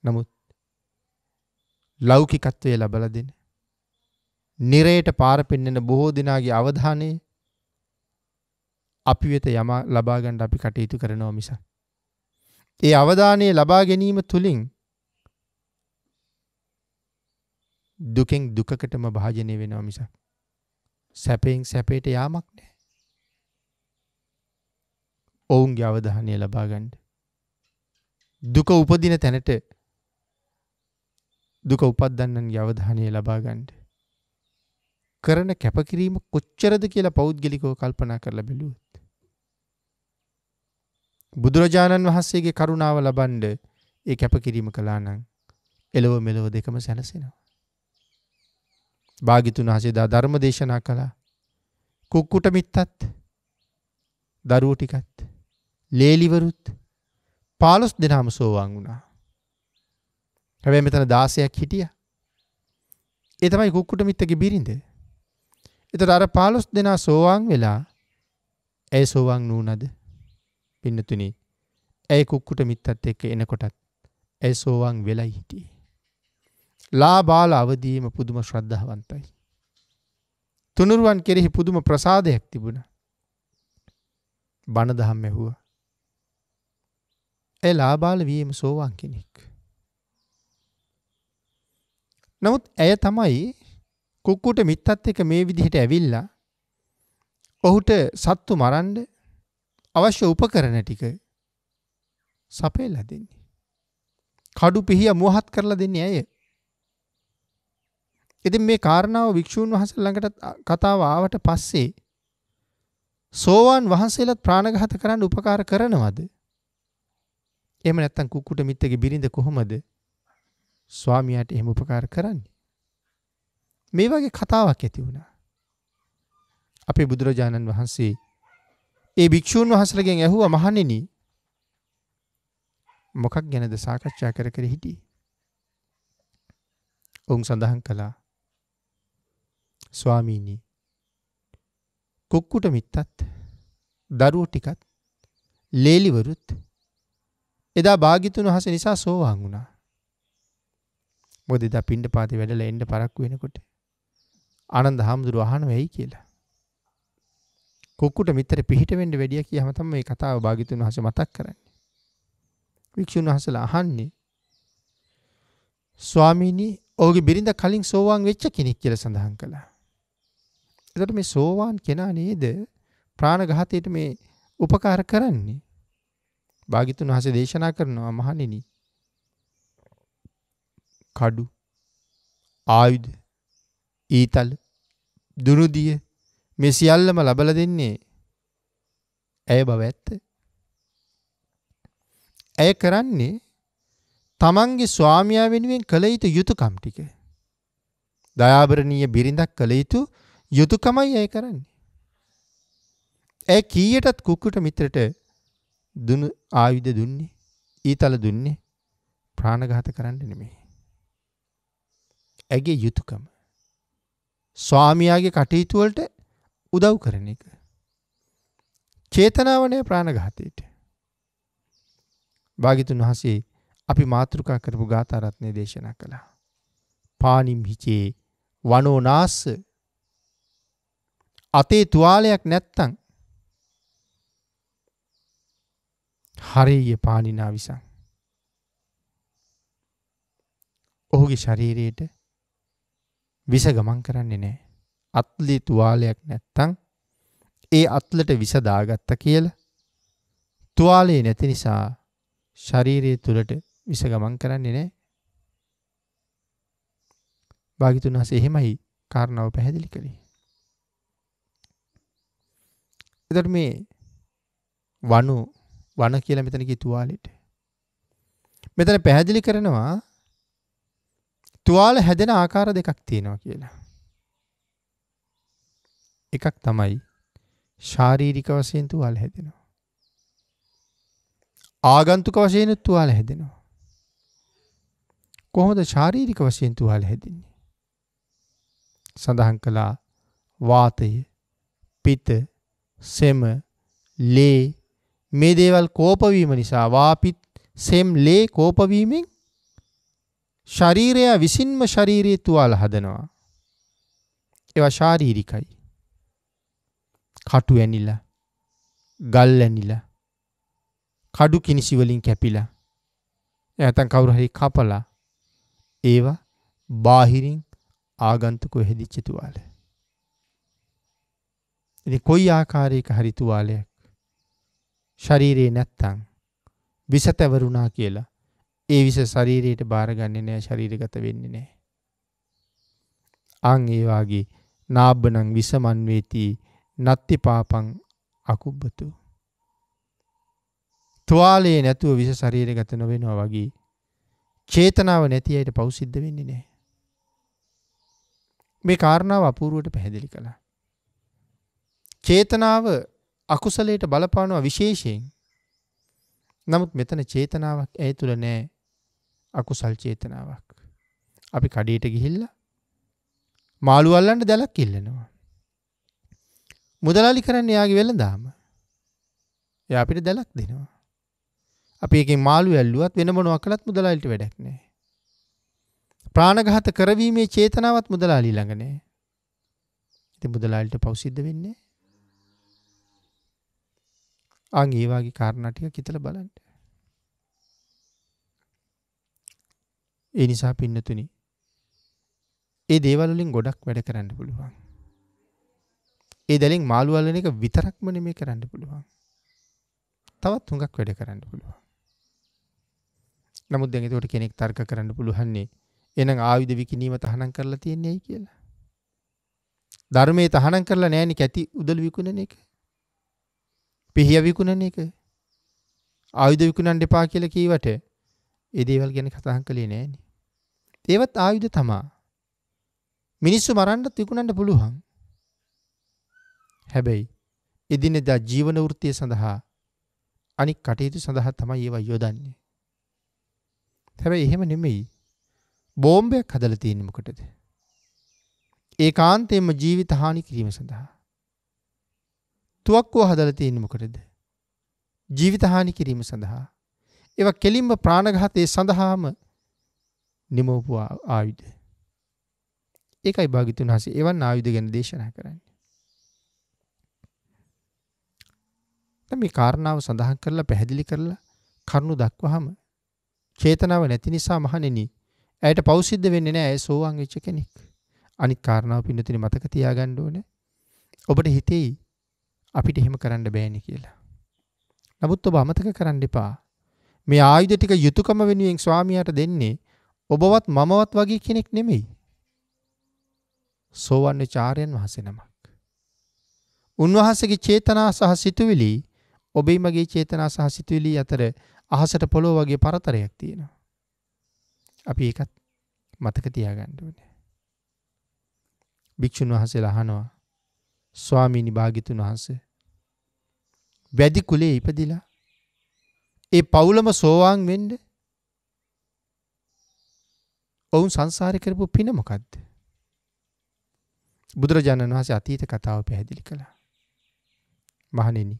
Speaker 1: නමුත් ලෞකිකත්වය ලබල දෙන. නිරයට පාරපෙන්න්නන බොහෝ දෙනාගේ අවධානය අපි වෙත යම ලබාගණ්ඩ අපි කටයුතු කරනවා මිස. ඒ අවධානය ලබා ගැනීම තුළින් දුකෙන් දුකකටම භාජනය වෙනවා මිස. සැපයෙන් සැපේට යාමක් නෑ. ඔවුන්ගේ අවධානය ලබාගණ්ඩ. දුක උපදින තැනට දුක උපත්දන්නන්ගේ අවධානය ලබාගණ්ඩ. කරන කැපකිරීම කොච්චරද කියලා පෞද්ගලිකව කල්පනා කරලා බැලුවොත් බුදුරජාණන් වහන්සේගේ කරුණාව ලබන්ඩ ඒ කැපකිරීම කලා නං එලොව මෙලොව දෙකම සැනසෙනවා. භාගිතුන් හසේදා ධර්ම දේශනා කළා කුක්කුට මිත්තත් දරුව ටිකත් ලේලිවරුත් පාලොස් දෙනාම සෝවාන් වුණා. හැබැ මෙතන දාසයක් හිටිය. එතමයි කුක්කුට මිත්තක බිරිඳ. එතට අර පාලොස් දෙනා සෝවාන් වෙලා ඇය සෝවාන් නූනද පින්නතුනි ඇය කුක්කුට මිත්තත් එක්ක එනකොටත් ඇ සෝවාන් වෙලයි හිටියේ. ලාබාල අවදීම පුදුම ශ්‍රද්ධාවන්තයි. තුනුරුවන් කෙරෙහි පුදුම ප්‍රසාදයක් තිබුණ. බණදහම් ඇැහුව. ඇ ලාබාල වීම සෝවාන් කෙනෙක්. නමුත් ඇය තමයි කුක්කුට මිත්තත් එක මේ විදිහට ඇවිල්ලා ඔහුට සත්තු මරන්ඩ අවශ්‍ය උපකරණ ටික සපයලා දෙන්නේ. කඩු පිහිය මෝහත් කරලා දෙන්නේ ඇය. ඉතින් මේ කාරණාව වික්ෂූන් වහන්සේ ළඟට කතාව ආවට පස්සේ සෝවාන් වහන්සේලාත් ප්‍රාණඝාත කරන්න උපකාර කරනවද? එහෙම නැත්නම් කුක්කුට මිත්තගේ බිරිඳ කොහොමද ස්වාමියාට එහෙම උපකාර කරන්නේ? මේ වගේ කතාවක් ඇති වුණා. අපේ බුදුරජාණන් වහන්සේ ඒ භික්ෂූන් වහසලගෙන් ඇහුව මහණෙනි මොකක් ගැනද සාකච්ඡා කර කර හිටියේ? ඔවුන් සඳහන් කළා ස්වාමීනි කුක්කුට මිත්තත් දරුවෝ ටිකත් ලේලිවරුත් එදා භාගිතුන් වහන්සේ නිසා සෝවාන් වුණා. මොකද එදා පින්ඩ පාති වැඩලා එන්න පරක්කු වෙනකොට ආනන්ද හාමුදුරුවෝ අහනවා ඇයි කියලා. කුක්කුට මෙතර පිහිට වෙන්න වැඩිය කියහම තමයි මේ කතාව භාග්‍යතුන් වහන්සේ මතක් කරන්නේ. වික්ෂුන් වහන්සේලා අහන්නේ ස්වාමීනි ඔහුගේ බිරිඳ කලින් සෝවාන් වෙච්ච කෙනෙක් කියලා සඳහන් කළා. එතකොට මේ සෝවාන් කෙනා නේද ප්‍රාණඝාතයට මේ උපකාර කරන්නේ. භාග්‍යතුන් වහන්සේ දේශනා කරනවා මහණෙනි. කඩු ආයුධ ඊතල දුනුදිය මේ සියල්ලම ලබල දෙන්නේ ඇය බව ඇත්ත. ඇය කරන්නේ තමන්ගේ ස්වාමියා වෙනුවෙන් කළ යුතු යුතුයකම් ටික. දයාබරණීය බිරිඳක් කළ යුතු යුතුයකමයි ඇය කරන්නේ. ඇය කීයටත් කුක්කුට මිත්‍රට දුනු ආයුධ දුන්නේ ඊතල දුන්නේ ප්‍රාණඝාත කරන්න නෙමෙයි. ඇගේ යුතුයකම ස්වාමියාගේ කටයුතු වලට උදව් කරන එක. චේතනාවනය ප්‍රාණඝාතයට. භාගිතුන් වහසේ අපි මාතෘකා කරපු ගාතාරත්නය දේශනා කළා. පානිම් හිචේ වනෝනාස්ස අතේ තුවාලයක් නැත්තං හරිය පානිනා විසං. ඔහුගේ ශරීරයට විස ගමන් කරන්නේ නෑ. අත්ලි තුවාලයක් නැත්තං ඒ අත්ලට විස දාගත්ත කියලා තුවාලේ නැති නිසා ශරීරය තුළට විස ගමන් කරන්නේ නෑ භාගිතුන් හස එහෙමයි කාරණාව පැහැදිලි කළේ එතට මේ වනු වන කියලා මෙතනකි තුවාලෙට මෙතන පැහැදිලි කරනවා තුවාල හැදෙන ආකාර දෙකක් තියෙනවා කියලා එකක් තමයි ශාරීරික වශයෙන් තුවාල හැදෙනවා. ආගන්තුක වශයෙන් තුවාල හැදෙනවා. කොහොමද ශාරීරික වශයෙන් තුවාල හැදෙන්නේ? සඳහන් කළා වාතය, පිත, සෙම, ලේ මේ දේවල් කෝපවීම නිසා වාපිත්, සෙම්, ලේ කෝපවීමෙන් ශරීරය විසින්ම ශරීරයේ තුවාල හදනවා. ඒවා ශාරීරිකයි. කටු ඇනිලා ගල් ඇනිලා කඩු කිනිසි වලින් කැපිලා නැත්නම් කවුරු හරි කපලා ඒවා බාහිරින් ආගන්තුකෝ හෙදිච්ච තුවාලය. ඉතින් කොයි ආකාරයක හරි තුවාලයක් ශරීරේ නැත්තම් විස තැවරුණා කියලා ඒ විස ශරීරයට බාරගන්නේ නැහැ ශරීරගත වෙන්නේ නැහැ. අන් ඒ වාගේ නාබ්බනං විසමන්වේති නත්ති පාපං අකුබ්බතු. තුවාලයේ නැතුව විස ශරීර ගත නොවෙනවා වගේ චේතනාව නැති අයට පෞසිද්ධ වෙන්නේ නෑ. මේ කාරණාව අපූරුවට පැහැදිලි කළා. චේතනාව අකුසලයට බලපානවා විශේෂයෙන් නමුත් මෙතන චේතනාවක් ඇය තුළ නෑ අකුසල් චේතනාවක්. අපි කඩේට ගිහිල්ල මාළුවල්ලන්ට දැලක් ඉල්ලනවා. මුදලාලි කරන්න යාගේ වෙළඳාම. එයා අපිට දැලක් දෙනවා. අපි එකෙන් මාළු ඇල්ලුවත් වෙන මොනවා කළත් මුදලාලිට වැඩක් නැහැ. ප්‍රාණඝාත කරවීමේ චේතනාවත් මුදලාලි ළඟ නැහැ. ඉතින් මුදලාලිට පව් සිද්ධ වෙන්නේ අන් ඒ වගේ කාරණා ටික කිතලා බලන්න. ඒ නිසා පින්නතුනි ඒ දේවල් වලින් ගොඩක් වැඩ කරන්න පුළුවන්. ඒ දැලින් මාළු අල්ලන එක විතරක්ම නෙමෙයි කරන්න පුළුවන්. තවත් හුඟක් වැඩ කරන්න පුළුවන්. නමුත් දැන් ඒකට කෙනෙක් තර්ක කරන්න පුළුවන්නේ එහෙනම් ආයුධ විකිනීම තහනම් කරලා තියන්නේ ඇයි කියලා. ධර්මයේ තහනම් කරලා නැහෙනි කැටි උදළු විකුණන එක. පිහිය විකුණන එක. ආයුධ විකුණන්න එපා කියලා කීවට ඒ දේවල් ගැන කතා කළේ නැහෙනි. ඒවත් ආයුධ තමා. මිනිස්සු මරන්නත් විකුණන්න පුළුවන්. හැබැයි එදිනෙදා ජීවන වෘත්තිය සඳහා අනික් කටයුතු සඳහා තමයි ඒවා යොදන්නේ. හැබැයි එහෙම නෙමෙයි බෝම්බයක් හදලා තියෙන්නේ මොකටද? ඒකාන්තයෙන්ම ජීවිත හානි කිරීම සඳහා. තුවක්කුව හදලා තියෙන්නේ මොකටද? ජීවිත හානි කිරීම සඳහා. ඒවා කෙලින්ම ප්‍රාණඝාතයේ සඳහාම නිමවපු ආයුධ. ඒකයි භාග්‍යතුන් හසේ එවන් ආයුධ ගැන දේශනා කරන්නේ. දැන් මේ කාරණාව සඳහන් කරලා පැහැදිලි කරලා කරුණු දක්වහම චේතනාව නැති නිසා මහණෙනි ඇයට පෞසිද්ධ වෙන්නේ නැහැ ඇය සෝවාන් වෙච්ච කෙනෙක්. අනිත් කාරණාව පින්නතින මතක තියාගන්න ඕනේ. ඔබට හිතෙයි අපිට එහෙම කරන්න බෑනේ කියලා. නමුත් ඔබ අමතක කරන්න එපා. මේ ආයුධ ටික යුතුයකම වෙනුවෙන් ස්වාමියාට දෙන්නේ ඔබවත් මමවත් වගේ කෙනෙක් නෙමෙයි. සෝවන්නේ චාර්යන් වහන්සේ නමක්. උන්වහන්සේගේ චේතනා සහ සිතුවිලි ඔබේ මගේ චේතනා සහ සිතුවිලි අතර අහසට පොළොව වගේ පරතරයක් තියෙනවා. අපි ඒකත් මතක තියාගන්න ඕනේ. භික්ෂුන් වහන්සේලා අහනවා ස්වාමීනි භාග්‍යතුන් වහන්සේ වැඩි කුලේ ඉපදිලා ඒ පවුලම සෝවාන් වෙන්න ඔවුන් සංසාරේ කරපු පින මොකද්ද? බුදුරජාණන් වහන්සේ අතීත කතාව පැහැදිලි කළා. මහණෙනි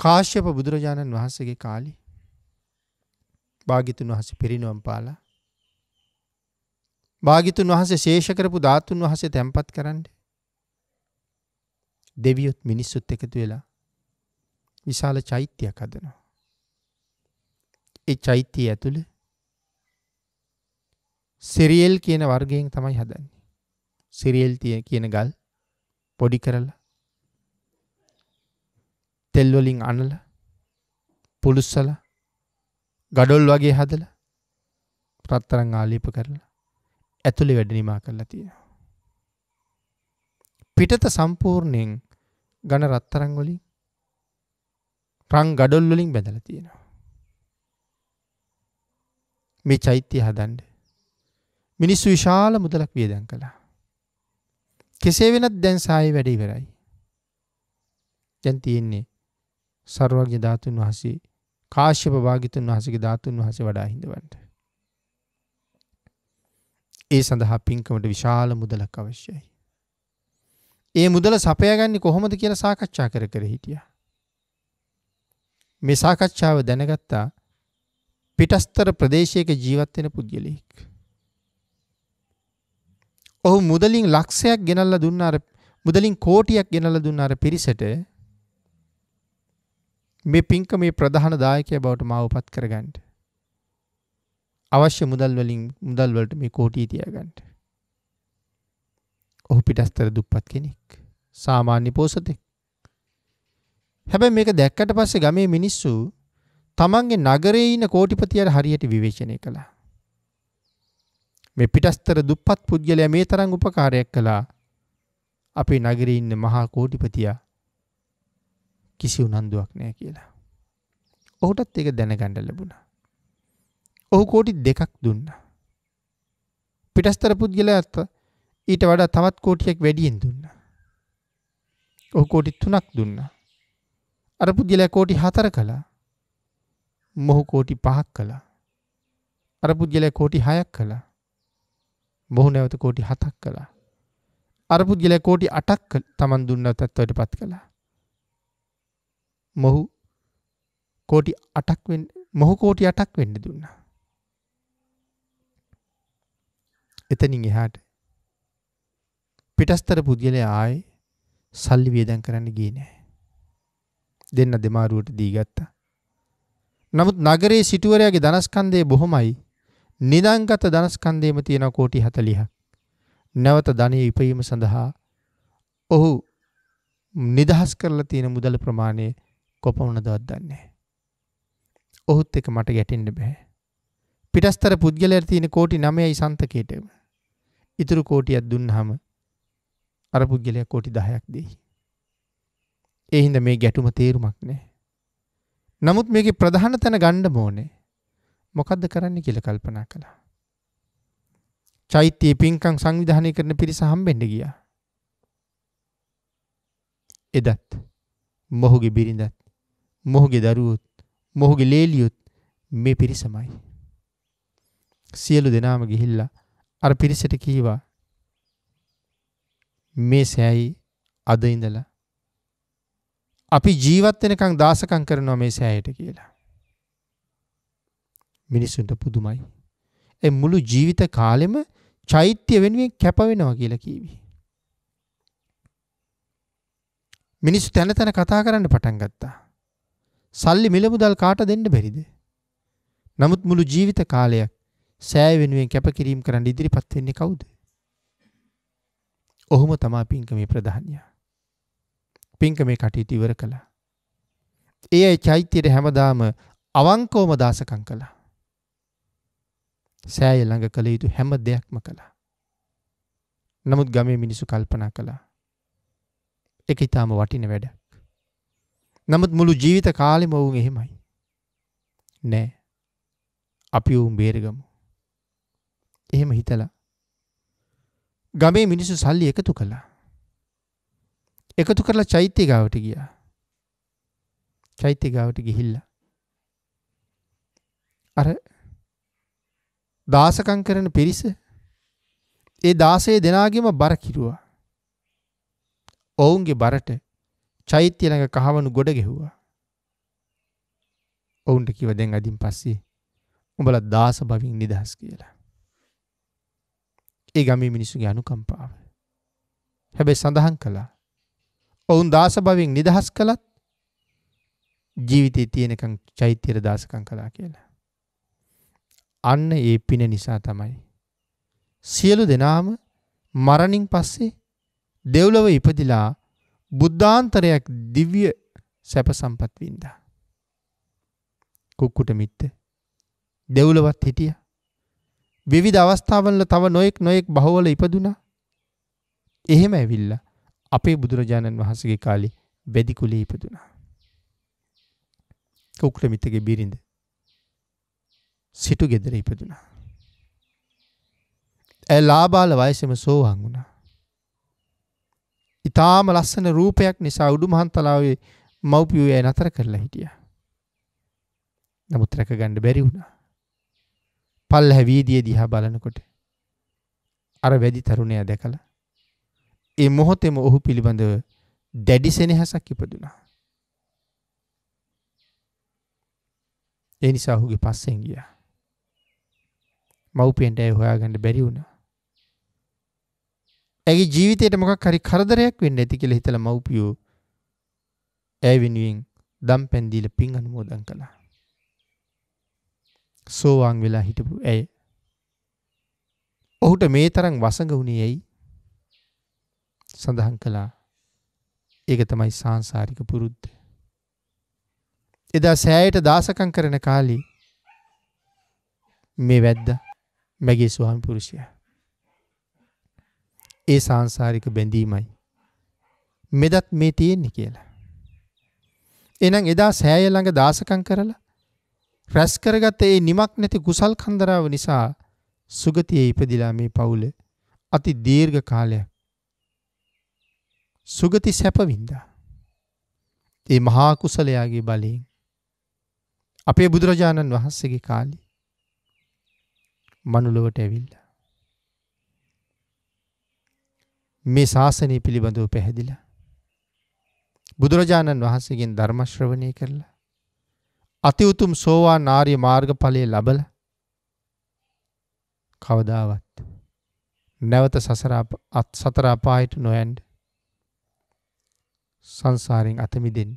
Speaker 1: කාශ්‍යප බුදුරජාණන් වහන්සේගේ කාලි භාගිතුන් වහස පිරිනුවම් පාලා භාගිතුන් වහසේ ශේෂකරපු ධාතුන් වහසේ තැන්පත් කරන්න දෙවියොත් මිනිස්සුත් එකතු වෙලා විශාල චෛත්‍යයක් අදනවා ඒ චෛත්‍යය ඇතුළ සිරියල් කියන වර්ගයෙන් තමයි හදන්නේ සිරියල් තිය කියන ගල් පොඩි කරලා තෙල්වලින් අනල පුළුස්සල ගඩොල් වගේ හදල ප්‍රත්තරං ආලීප කරලා ඇතුළි වැඩනිමා කරලා තියෙන. පිටත සම්පූර්ණයෙන් ගණ රත්තරංගොලින් රං ගඩොල්වලින් බැඳල තියෙනවා. මේ චෛත්‍යය හදන්ඩ. මිනිස්සු විශාල මුදලක් වියදැන් කළා. කෙසේ වෙනත් දැන් සායි වැඩි වෙරයි. දැන් තියෙන්නේ සර්වගේ ධාතුන් වහසේ කාශ්‍යප භාගිතුන් වහසගේ ධාතුන් වහසේ වඩා හිඳවන්ට. ඒ සඳහා පින්කමට විශාල මුදලක් අවශ්‍යයි. ඒ මුදල සපයගන්නේ කොහොමද කියලා සාකච්ඡා කර කර හිටිය. මේ සාකච්ඡාව දැනගත්තා පිටස්තර ප්‍රදේශයක ජීවත්වෙන පුද්ගලයෙක්. ඔහු මුදලින් ලක්ෂයක් ගෙනල්ල දුන්නාර මුදලින් කෝටියක් ගෙනල දුන්නාර පිරිසට මේ පින්කමේ ප්‍රධාන දායකය බවට මාව පත් කරගන්න. අවශ්‍ය මුදල් වලින් මුදල් වලට මේ කෝටි තියාගන්න. ඔහු පිටස්තර දුප්පත් කෙනෙක්. සාමාන්‍ය පෝසතෙක්. හැබැයි මේක දැක්කට පස්සේ ගමේ මිනිස්සු තමන්ගේ නගරේ ඉන්න කෝටිපතියට හරියට විවේචනය කළා. මේ පිටස්තර දුප්පත් පුද්ගලයා මේ තරම් උපකාරයක් කළා. අපේ නගරේ ඉන්න මහා කෝටිපතියා කිසි උනන්දුවක් නෑ කියලා. ඔහුටත් ඒක දැනගණ්ඩ ලැබුණ. ඔහු කෝටි දෙකක් දුන්න. පිටස්තර පුද්ගල ඇත්ත ඊට වඩා තවත් කෝටියෙක් වැඩියෙන් දුන්න. ඔහු කෝටි තුනක් දුන්න. අර පුද්ගලයා කෝටි හතර කළා මොහු කෝටි පහක් කළා. අර පුද්ගලයා කෝටි හයක් කළා. මොහු නැවත කෝටි හතක් කළා. අර පුද්ගලයා කෝටි අටක් තමන් දුන්න තත්ත්වයට පත් කළා. මොහු කෝටි 8ක් වෙන්න මොහු කෝටි 8ක් වෙන්න දුන්නා. එතනින් එහාට පිටස්තර පුද්ගලයා ආයේ සල්ලි වියදම් කරන්න ගියේ නැහැ. දෙන්න දෙමාරුවට දී ගත්තා. නමුත් නගරයේ සිටුවරයාගේ ධනස්කන්දය බොහොමයි නිදංගත ධනස්කන්දයම තියෙන කෝටි හතලිහක්. නැවත ධනය ඉපයීම සඳහා ඔහු නිදහස් කරලා තියෙන මුදල ප්‍රමාණය කොපමණ දවත් දන්නේ. ඔහුත් එක මට ගැටෙන්ඩ බැහැ. පිටස්තර පුද්ගලයට තියෙන කෝටි නමයයි සන්තකේටම. ඉතුරු කෝටියත් දුන්න හම අර පුද්ගලයක් කෝටි දහයක් දෙයි. එහින්ද මේ ගැටුම තේරුමක් නෑ. නමුත් මේක ප්‍රධාන තැන ගණ්ඩ මෝනේ මොකක්ද කරන්න කියල කල්පනා කළා. චෛත්‍යයේ පින්කං සංවිධානය කරන පිරිස හම්බෙන්ඩ ගිය. එදත් මොහුගේ බිරිඳත් මොහුගේ දරුවොත් මොහුගේ ලේලියොත් මේ පිරිසමයි. සියලු දෙනාම ගිහිල්ලා අර පිරිසට කීවා මේ සෑයි අද ඉඳලා අපි ජීවත් වෙනකන් දාසකම් කරනවා මේ සෑයට කියලා. මිනිස්සුන්ට පුදුමයි. ඒ මුළු ජීවිත කාලෙම චෛත්‍ය වෙනුවෙන් කැප වෙනවා කියලා කීවි. මිනිස්සු තැන තැන කතා කරන්න පටන් ගත්තා. සල්ලි මිලමුදල් කාට දෙන්න බැරිද? නමුත් මුළු ජීවිත කාලයක් සෑ වෙනුවෙන් කැපකිරීම කරන්න ඉදිරිපත් වෙන්නේ කවුද? ඔහුම තමා පින්කමේ ප්‍රධානියා. පින්කමේ කටයුතු ඉවර කළා. ඒ අය චෛත්‍යයට හැමදාම අවංකවම දාසකම් කළා. සෑය ළඟ කළ යුතු හැම දෙයක්ම කළා. නමුත් ගමේ මිනිසු කල්පනා කළා. එක ඉතාම වටින වැඩක්. නමුත් මුළු ජීවිත කාලෙම ඔවුන් එහෙමයි. නෑ. අපි ඔවුන් බේරගමු. එහෙම හිතලා. ගමේ මිනිස්සු සල්ලි එකතු කළා. එකතු කරලා චෛත්‍ය ගාවට ගියා. චෛත්‍ය ගාවට ගිහිල්ලා. අර දාසකම් කරන පිරිස ඒ දාසේ දෙනාගෙම බර කිරුවා. ඔවුන්ගේ බරට චෛත්‍ය ළඟ කහවණු ගොඩ ගෙහුවා. ඔවුන්ට කිව දැන් අදින් පස්සේ උඹලා දාස භවින් නිදහස් කියලා. ඒ ගමේ මිනිසුගේ අනුකම්පාව. හැබැයි සඳහන් කළා. ඔවුන් දාස භවින් නිදහස් කළත් ජීවිතේ තියෙනකම් චෛත්‍යර දාසකම් කළා කියලා. අන්න ඒ පින නිසා තමයි. සියලු දෙනාම මරණින් පස්සේ දෙව්ලොව ඉපදිලා බුද්ධාන්තරයක් දිව්‍ය සැප සම්පත් වින්දා. කුක්කුට මිත්ත දෙව්ලවත් හිටිය. විවිධ අවස්ථාවල තව නොයෙක් නොයෙක් බහෝල ඉපදුනා. එහෙම ඇවිල්ල අපේ බුදුරජාණන් වහන්සගේ කාලි වැදිකුලේ ඉපදුනා. කුක්ට මිත්තගේ බිරිඳ සිටු ගෙදර ඉපදුනා. ඇ ලාබාල වයසම සෝහන් වුණා. ඉතාම ලස්සන රූපයක් නිසා උඩු මහන්තලාවේ මව්පියෝ ඇය නතර කරලා හිටියා. නමුත් රැක ගන්න බැරි වුණා. පල්ලහැ වීදිය දිහා බලනකොට අර වැඩි තරුණයා දැකලා ඒ මොහොතේම ඔහු පිළිබඳව දැඩි සෙනෙහසක් ඉපදුනා. ඒ නිසා ඔහුගේ පස්සෙන් ගියා. මව්පියන්ට ඇය හොයාගන්න බැරි වුණා. ඇගේ ජීවිතයට මොකක් හරි කරදරයක් වෙන්න ඇති කියලා හිතලා මව්පියෝ ඇය වෙනුවෙන් දම් පැන් දීලා පින් අනුමෝදන් කළා. සෝවාන් වෙලා හිටපු ඇය. ඔහුට මේ තරම් වසඟ වුණේ ඇයි? සඳහන් කළා. ඒක තමයි සාංශාරික පුරුද්ද. එදා සෑයට දාසකම් කරන කාලේ මේ වැද්දා මගේ ස්වාමි පුරුෂයා ඒ සංසාරික බැඳීමයි. මෙදත් මේ තියෙන්නේ කියලා. එනම් එදා සෑය ළඟ දාසකම් කරලා රැස් කරගත ඒ නිමක් නැති කුසල් කන්දරාව නිසා සුගතියේ ඉපදිලා මේ පවුල අති දීර්ඝ කාලයක් සුගති සැපවින්දා. ඒ මහා කුසලයාගේ බලයෙන් අපේ බුදුරජාණන් වහන්සේගේ කාලේ මනුලොවට ඇවිල්ලා මේ ශාසනය පිළිබඳව පැහැදිලා. බුදුරජාණන් වහන්සේගෙන් ධර්මශ්‍රවණය කරලා. අති උතුම් සෝවා නාරය මාර්ග පලය ලබල කවදාවත්. නැවත සසර අත් සතර අපායට නොයන්ඩ සංසාරෙන් අතමිදෙන්ඩ.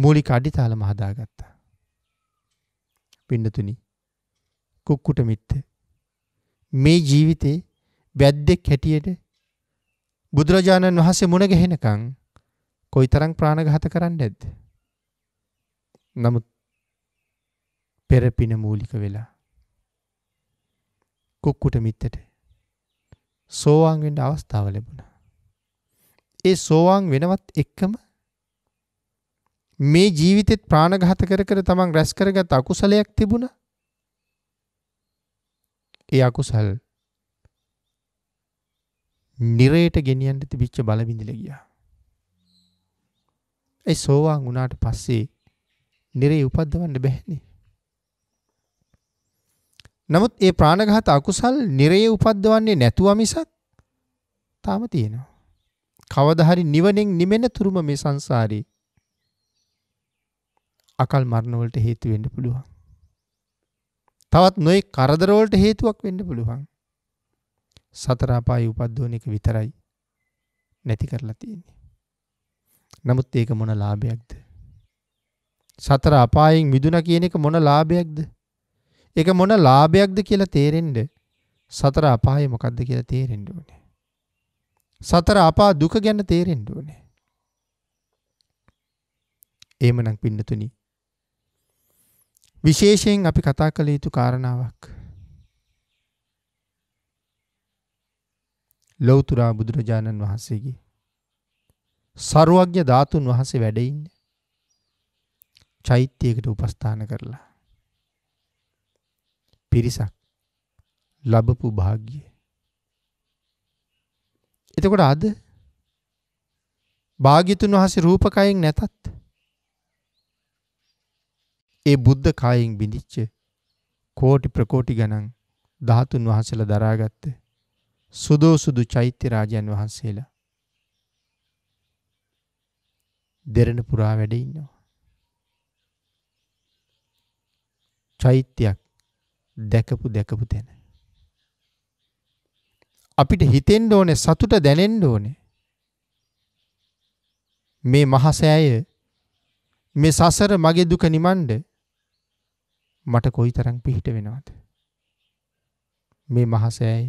Speaker 1: මූලික අඩිතාලම හදාගත්තා. පින්නතුනි කුක්කුට මිත්ත. මේ ජීවිතේ වැද්දෙක් හැටියට බුදුරජාණන් වහන්සේ මුණ ගැහෙනකම් කොයිතරම් ප්‍රාණඝාත කරන්නේ නැද්ද? නමුත් පෙරපින මූලික වෙලා කුක්කුට මිත්තට සෝවාන් වෙන්න අවස්ථාව ලැබුණා. ඒ සෝවාන් වෙනවත් එක්කම මේ ජීවිතෙත් ප්‍රාණඝාත කර කර තමන් රැස් කරගත් අකුසලයක් තිබුණා. ඒ අකුසල් නිරයට ගෙනියන්ට තිබිච්ච බලවිඳිල ගියා. ඒ සෝවාන් වුණාට පස්සේ නිරේ උපද්දවන්න බැහැනේ. නමුත් ඒ ප්‍රාණඝාත අකුසල් නිරේ උපද්දවන්නේ නැතුව මිසක් තාම තියෙනවා. කවදා හරි නිවනෙන් නිමෙන තුරුම මේ සංසාරේ අකල් මරණ වලට හේතු වෙන්න පුළුවන්. තවත් නොයෙක් කරදර වලට හේතුවක් වෙන්න පුළුවන්. සතර අපායේ උපද්දවන එක විතරයි නැති කරලා තියෙන්නේ. නමුත් ඒක මොන ලාභයක්ද? සතර අපායෙන් මිදුණා කියන එක මොන ලාභයක්ද? ඒක මොන ලාභයක්ද කියලා තේරෙන්න සතර අපාය මොකක්ද කියලා තේරෙන්න ඕනේ. සතර අපා දුක ගැන තේරෙන්න ඕනේ. එහෙමනම් පින්නතුනි විශේෂයෙන් අපි කතා කළ යුතු කාරණාවක් ලෞතුරා බුදුරජාණන් වහන්සේගේ සරුවඥ ධාතුන් වහන්සේ වැඩ ඉන්නේ චෛත්‍යයකට උපස්ථාන කරලා පිරිසක් ලැබපු වාග්ය එතකොට අද භාග්‍යතුන් වහන්සේ රූපකයෙන් නැතත් ඒ බුද්ධ කායෙන් බිඳිච්ච කෝටි ප්‍රකෝටි ගණන් ධාතුන් වහන්සේලා දරාගත්තේ සුදෝසුදු චෛත්‍ය රාජයන් වහන්සේලා දෙරණ පුරා වැඩ ඉන්නවා. චෛත්‍යයක් දැකපු දැකපු තැන. අපිට හිතෙන්ඩ ඕනේ සතුට දැනෙන්ඩ ඕනේ. මේ මහසෑය මේ සසර මගේ දුක නිමන්ඩ මට කොයි තරං පිහිට වෙනවාද. මේ මහසෑය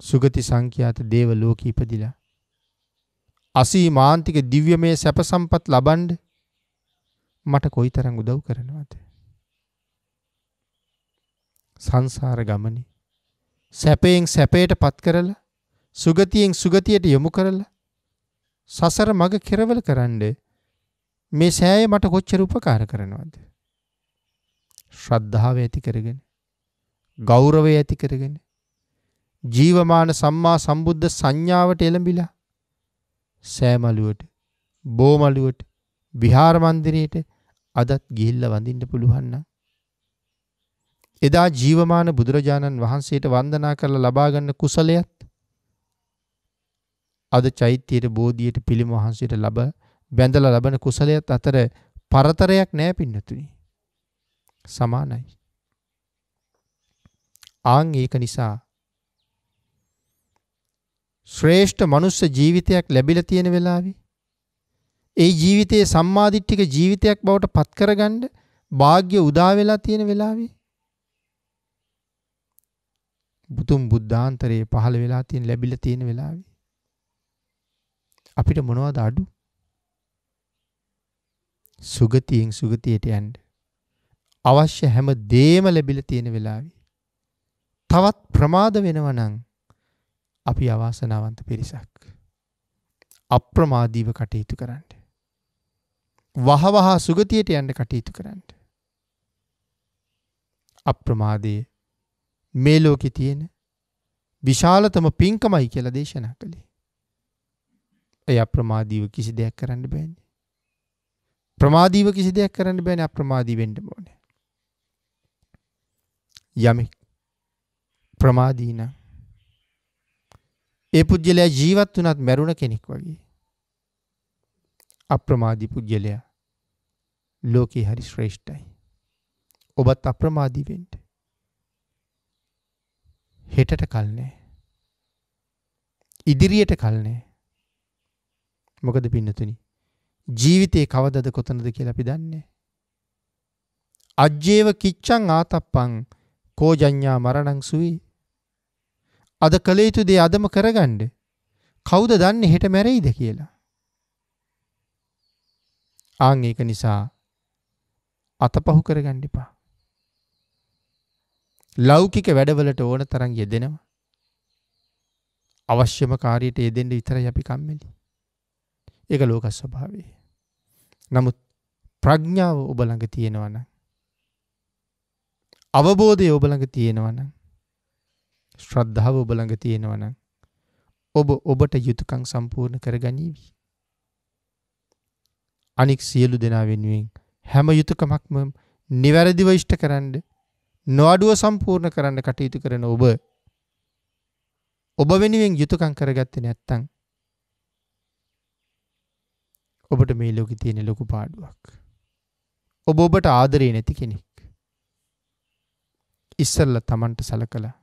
Speaker 1: සුගති සංඛ්‍යාත දේව ලෝකී ඉපදිලා. අසී මාන්තික දිව්‍යමය සැප සම්පත් ලබන්ඩ මට කොයි තරං උදව් කරනවද. සංසාර ගමනි සැපයෙන් සැපයට පත් කරල සුගතියෙන් සුගතියට යොමු කරල සසර මග කෙරවල කරන්ඩ මේ සෑය මට කොච්චර උපකාර කරනවද. ශ්‍රද්ධාව ඇති කරගෙන ගෞරවය ඇති කරගෙන ජීවමාන සම්මා සම්බුද්ධ සංඥාවට එළඹිලා සෑමලුවට බෝමලුවට විහාර මන්දිරයට අදත් ගිහිල්ලා වඳින්න පුළුවන් නම් එදා ජීවමාන බුදුරජාණන් වහන්සේට වන්දනා කරලා ලබා ගන්න කුසලයත් අද චෛත්‍යයේ බෝධියට පිළිම වහන්සේට ලබ බැඳලා ලබන කුසලයත් අතර පරතරයක් නැහැ පින්නතුනි. සමානයි. ආන් ඒක නිසා ශ්‍රේෂ්ඨ මනුස්ස ජීවිතයක් ලැබිලා තියෙන වෙලාවේ ඒ ජීවිතයේ සම්මාදිට්ඨික ජීවිතයක් බවට පත් කරගන්න වාග්ය උදා වෙලා තියෙන වෙලාවේ බුදුන් බුද්ධාන්තරයේ පහළ වෙලා තියෙන ලැබිලා තියෙන වෙලාවේ අපිට මොනවද අඩු සුගතියෙන් සුගතියට යන්න අවශ්‍ය හැම දේම ලැබිලා තියෙන වෙලාවේ තවත් ප්‍රමාද වෙනවා නම් අපි අවාසනාවන්ත පිරිසක්. අප්‍රමාදීව කටයුතු කරන්න. වහවහා සුගතියට යන්න කටයුතු කරන්න. අප්‍රමාදය මේ ලෝකෙ තියෙන විශාලතම පින්කමයි කියල දේශනා කළේ. ඇය අප්‍රමාදීව කිසි දෙයක් කරන්න බෑන්නේ. ප්‍රමාදීව කිසි දෙයක් කරන්න බෑන අප්‍රමාදී වෙන්ඩ බෝන. යමෙක් ප්‍රමාදීනම් ඒ පුද්ගලයා ජීවත් වුණත් මැරුණ කෙනෙක් වගේ. අප්‍රමාදී පුද්ගලයා ලෝකේ හරි ශ්‍රේෂ්ඨයි. ඔබත් අප්‍රමාදී වෙන්න. හෙටට කල් නෑ. ඉදිරියට කල් නෑ. මොකද පින්නතුනි ජීවිතේ කවදද කොතනද කියලා අපි දන්නේ. අජ්ජේව කිච්චං ආතප්පං කෝජඤ්ඤා මරණං සුවේ අද කළ යුතු දේ අදම කරගන්න. කවුද දන්නේ හෙට මැරෙයිද කියලා. ආන් ඒක නිසා අතපහු කරගන්න එපා. ලෞකික වැඩවලට ඕන තරම් යෙදෙනවා. අවශ්‍යම කාර්යයට යෙදෙන්න විතරයි අපි කම්මැලි. ඒක ලෝක ස්වභාවය. නමුත් ප්‍රඥාව ඔබ ළඟ තියෙනවා නම් අවබෝධය ඔබ ළඟ තියෙනවා නම් ශ්‍රද්ධාව ඔබ ළඟ තියෙනවා නම් ඔබ ඔබට යුතුයකම් සම්පූර්ණ කරගනීවි. අනික් සියලු දෙනා වෙනුවෙන් හැම යුතුයකමක්ම නිවැරදිව ඉෂ්ට කරන්න නොඅඩුව සම්පූර්ණ කරන්න කටයුතු කරන ඔබ ඔබ වෙනුවෙන් යුතුයකම් කරගත්තේ නැත්නම් ඔබට මේ ලෝකේ තියෙන ලොකු පාඩුවක්. ඔබ ඔබට ආදරේ නැති කෙනෙක්. ඉස්සල්ල තමන්ට සලකලා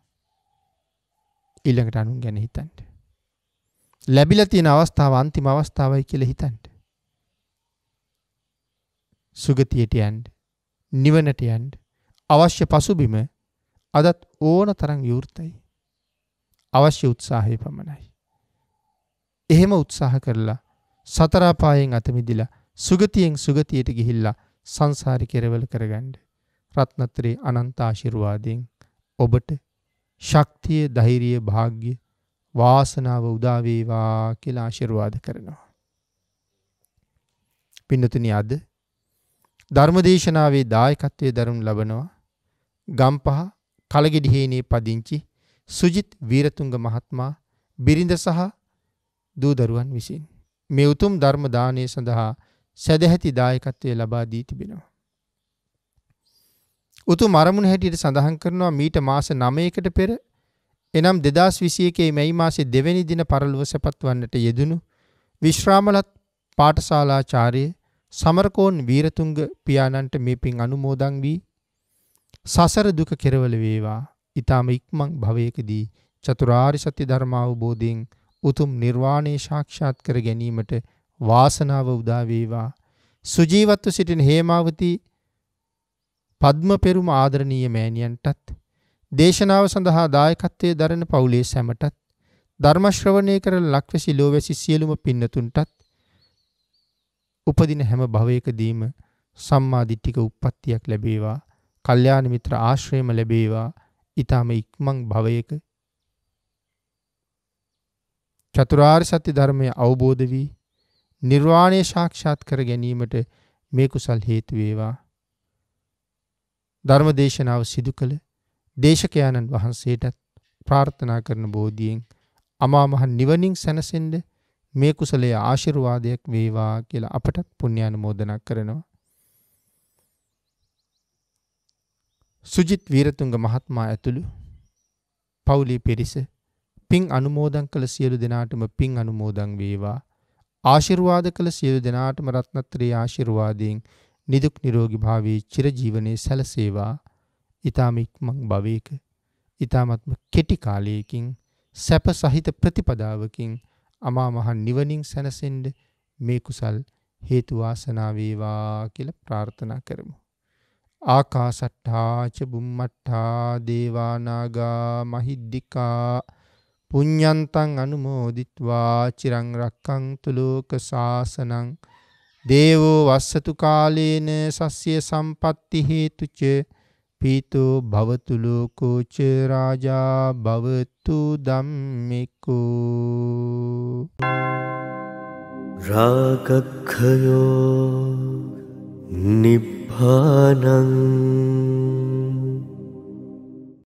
Speaker 1: ඊළඟට අනුන් ගැන හිතන්ට. ලැබිල තියෙන අවස්ථාව අන්තිම අවස්ථාවයි කියල හිතන්ට. සුගතියට යන්ඩ නිවනට යන්ඩ අවශ්‍ය පසුබිම අදත් ඕන තරං යෘතයි. අවශ්‍ය උත්සාහය පමණයි. එහෙම උත්සාහ කරලා සතරාපායෙන් අතමිදිලා සුගතියෙන් සුගතියට ගිහිල්ලා සංසාරි කෙරවල කරගන්ඩ. රත්නත්‍රේ අනන්තාශිරුවාදයෙන් ඔබට ශක්තිය ධෛර්යය භාග්‍ය වාසනාව උදා වේවා කියලා ආශිර්වාද කරනවා. පින්නතුනි අද ධර්මදේශනාවේ දායකත්වයේ දරනු ලබනවා ගම්පහ කලගෙඩිහේනේ පදිංචි සුජිත් වීරතුංග මහත්මයා බිරිඳ සහ දූ දරුවන් විසින් මේ උතුම් ධර්ම දානය සඳහා සදැහැති දායකත්වයේ ලබා දී තිබෙනවා. උතුම් අරමුණ හැටියට සඳහන් කරනවා මීට මාස 9කට පෙර එනම් 2021 මැයි මාසේ දෙවැනි දින පරලොව සැපත් වන්නට යෙදුණු විශ්‍රාමලත් පාඨශාලාචාර්ය සමරකෝන් වීරතුංග පියාණන්ට මේ පින් අනුමෝදන් වී සසර දුක කෙරවල වේවා. ඊටම ඉක්මන් භවයකදී චතුරාර්ය සත්‍ය ධර්ම අවබෝධයෙන් උතුම් නිර්වාණය සාක්ෂාත් කර ගැනීමට වාසනාව උදා වේවා. සුජීවත්ව සිටින හේමාවතී පද්ම පෙරුම ආදරණීය මෑණියන්ටත් දේශනාව සඳහා දායකත්වයේ දරන පවුලේ සැමටත් ධර්ම ශ්‍රවණය කරන ලක්වැසි ලෝවැසි සියලුම පින්නතුන්ටත් උපදින හැම භවයකදීම සම්මා දිට්ඨික උප්පත්තියක් ලැබේවා. කල්යාණ මිත්‍ර ආශ්‍රයම ලැබේවා. ඊටම ඉක්මන් භවයක චතුරාර්ය සත්‍ය ධර්මය අවබෝධ වී නිර්වාණය සාක්ෂාත් කර ගැනීමට මේ කුසල් හේතු වේවා. ධර්ම දේශනාව සිදු කළ දේශකයාණන් වහන්සේටත් ප්‍රාර්ථනා කරන බෝධියෙන් අමා මහ නිවනින් සැනසෙන්න මේ කුසලයේ ආශිර්වාදයක් වේවා කියලා අපටත් පුණ්‍යානුමෝදනා කරනවා. සුජිත් වීරතුංග මහත්මයා ඇතුළු පවුලේ පිරිස පින් අනුමෝදන් කළ සියලු දෙනාටම පින් අනුමෝදන් වේවා. ආශිර්වාද කළ සියලු දෙනාටම රත්නත්‍රී ආශිර්වාදයෙන් නිදුක් නිරෝගී භාවයේ චිරජීවනයේ සැලසේවා. ඊ타ම ඉක්මන් භවයක ඊ타මත්ම කෙටි කාලයකින් සැප සහිත ප්‍රතිපදාවකින් අමා මහ නිවනින් සැනසෙන්න මේ කුසල් හේතු වාසනා වේවා කියලා ප්‍රාර්ථනා කරමු. ආකාසට්ඨා ච බුම්මට්ඨා දේවා නාග මහිද්దికා පුඤ්ඤන්තං අනුමෝදිත්වා චිරං රක්ඛන්තු ලෝක සාසනං දේවෝ වස්සතු කාලේන සස්්‍ය සම්පත්ති හේතුච පීතෝ භවතු ලෝකෝච රාජා භවතු ධම්මිකෝ රාගක්ඛයෝ නිබ්බානං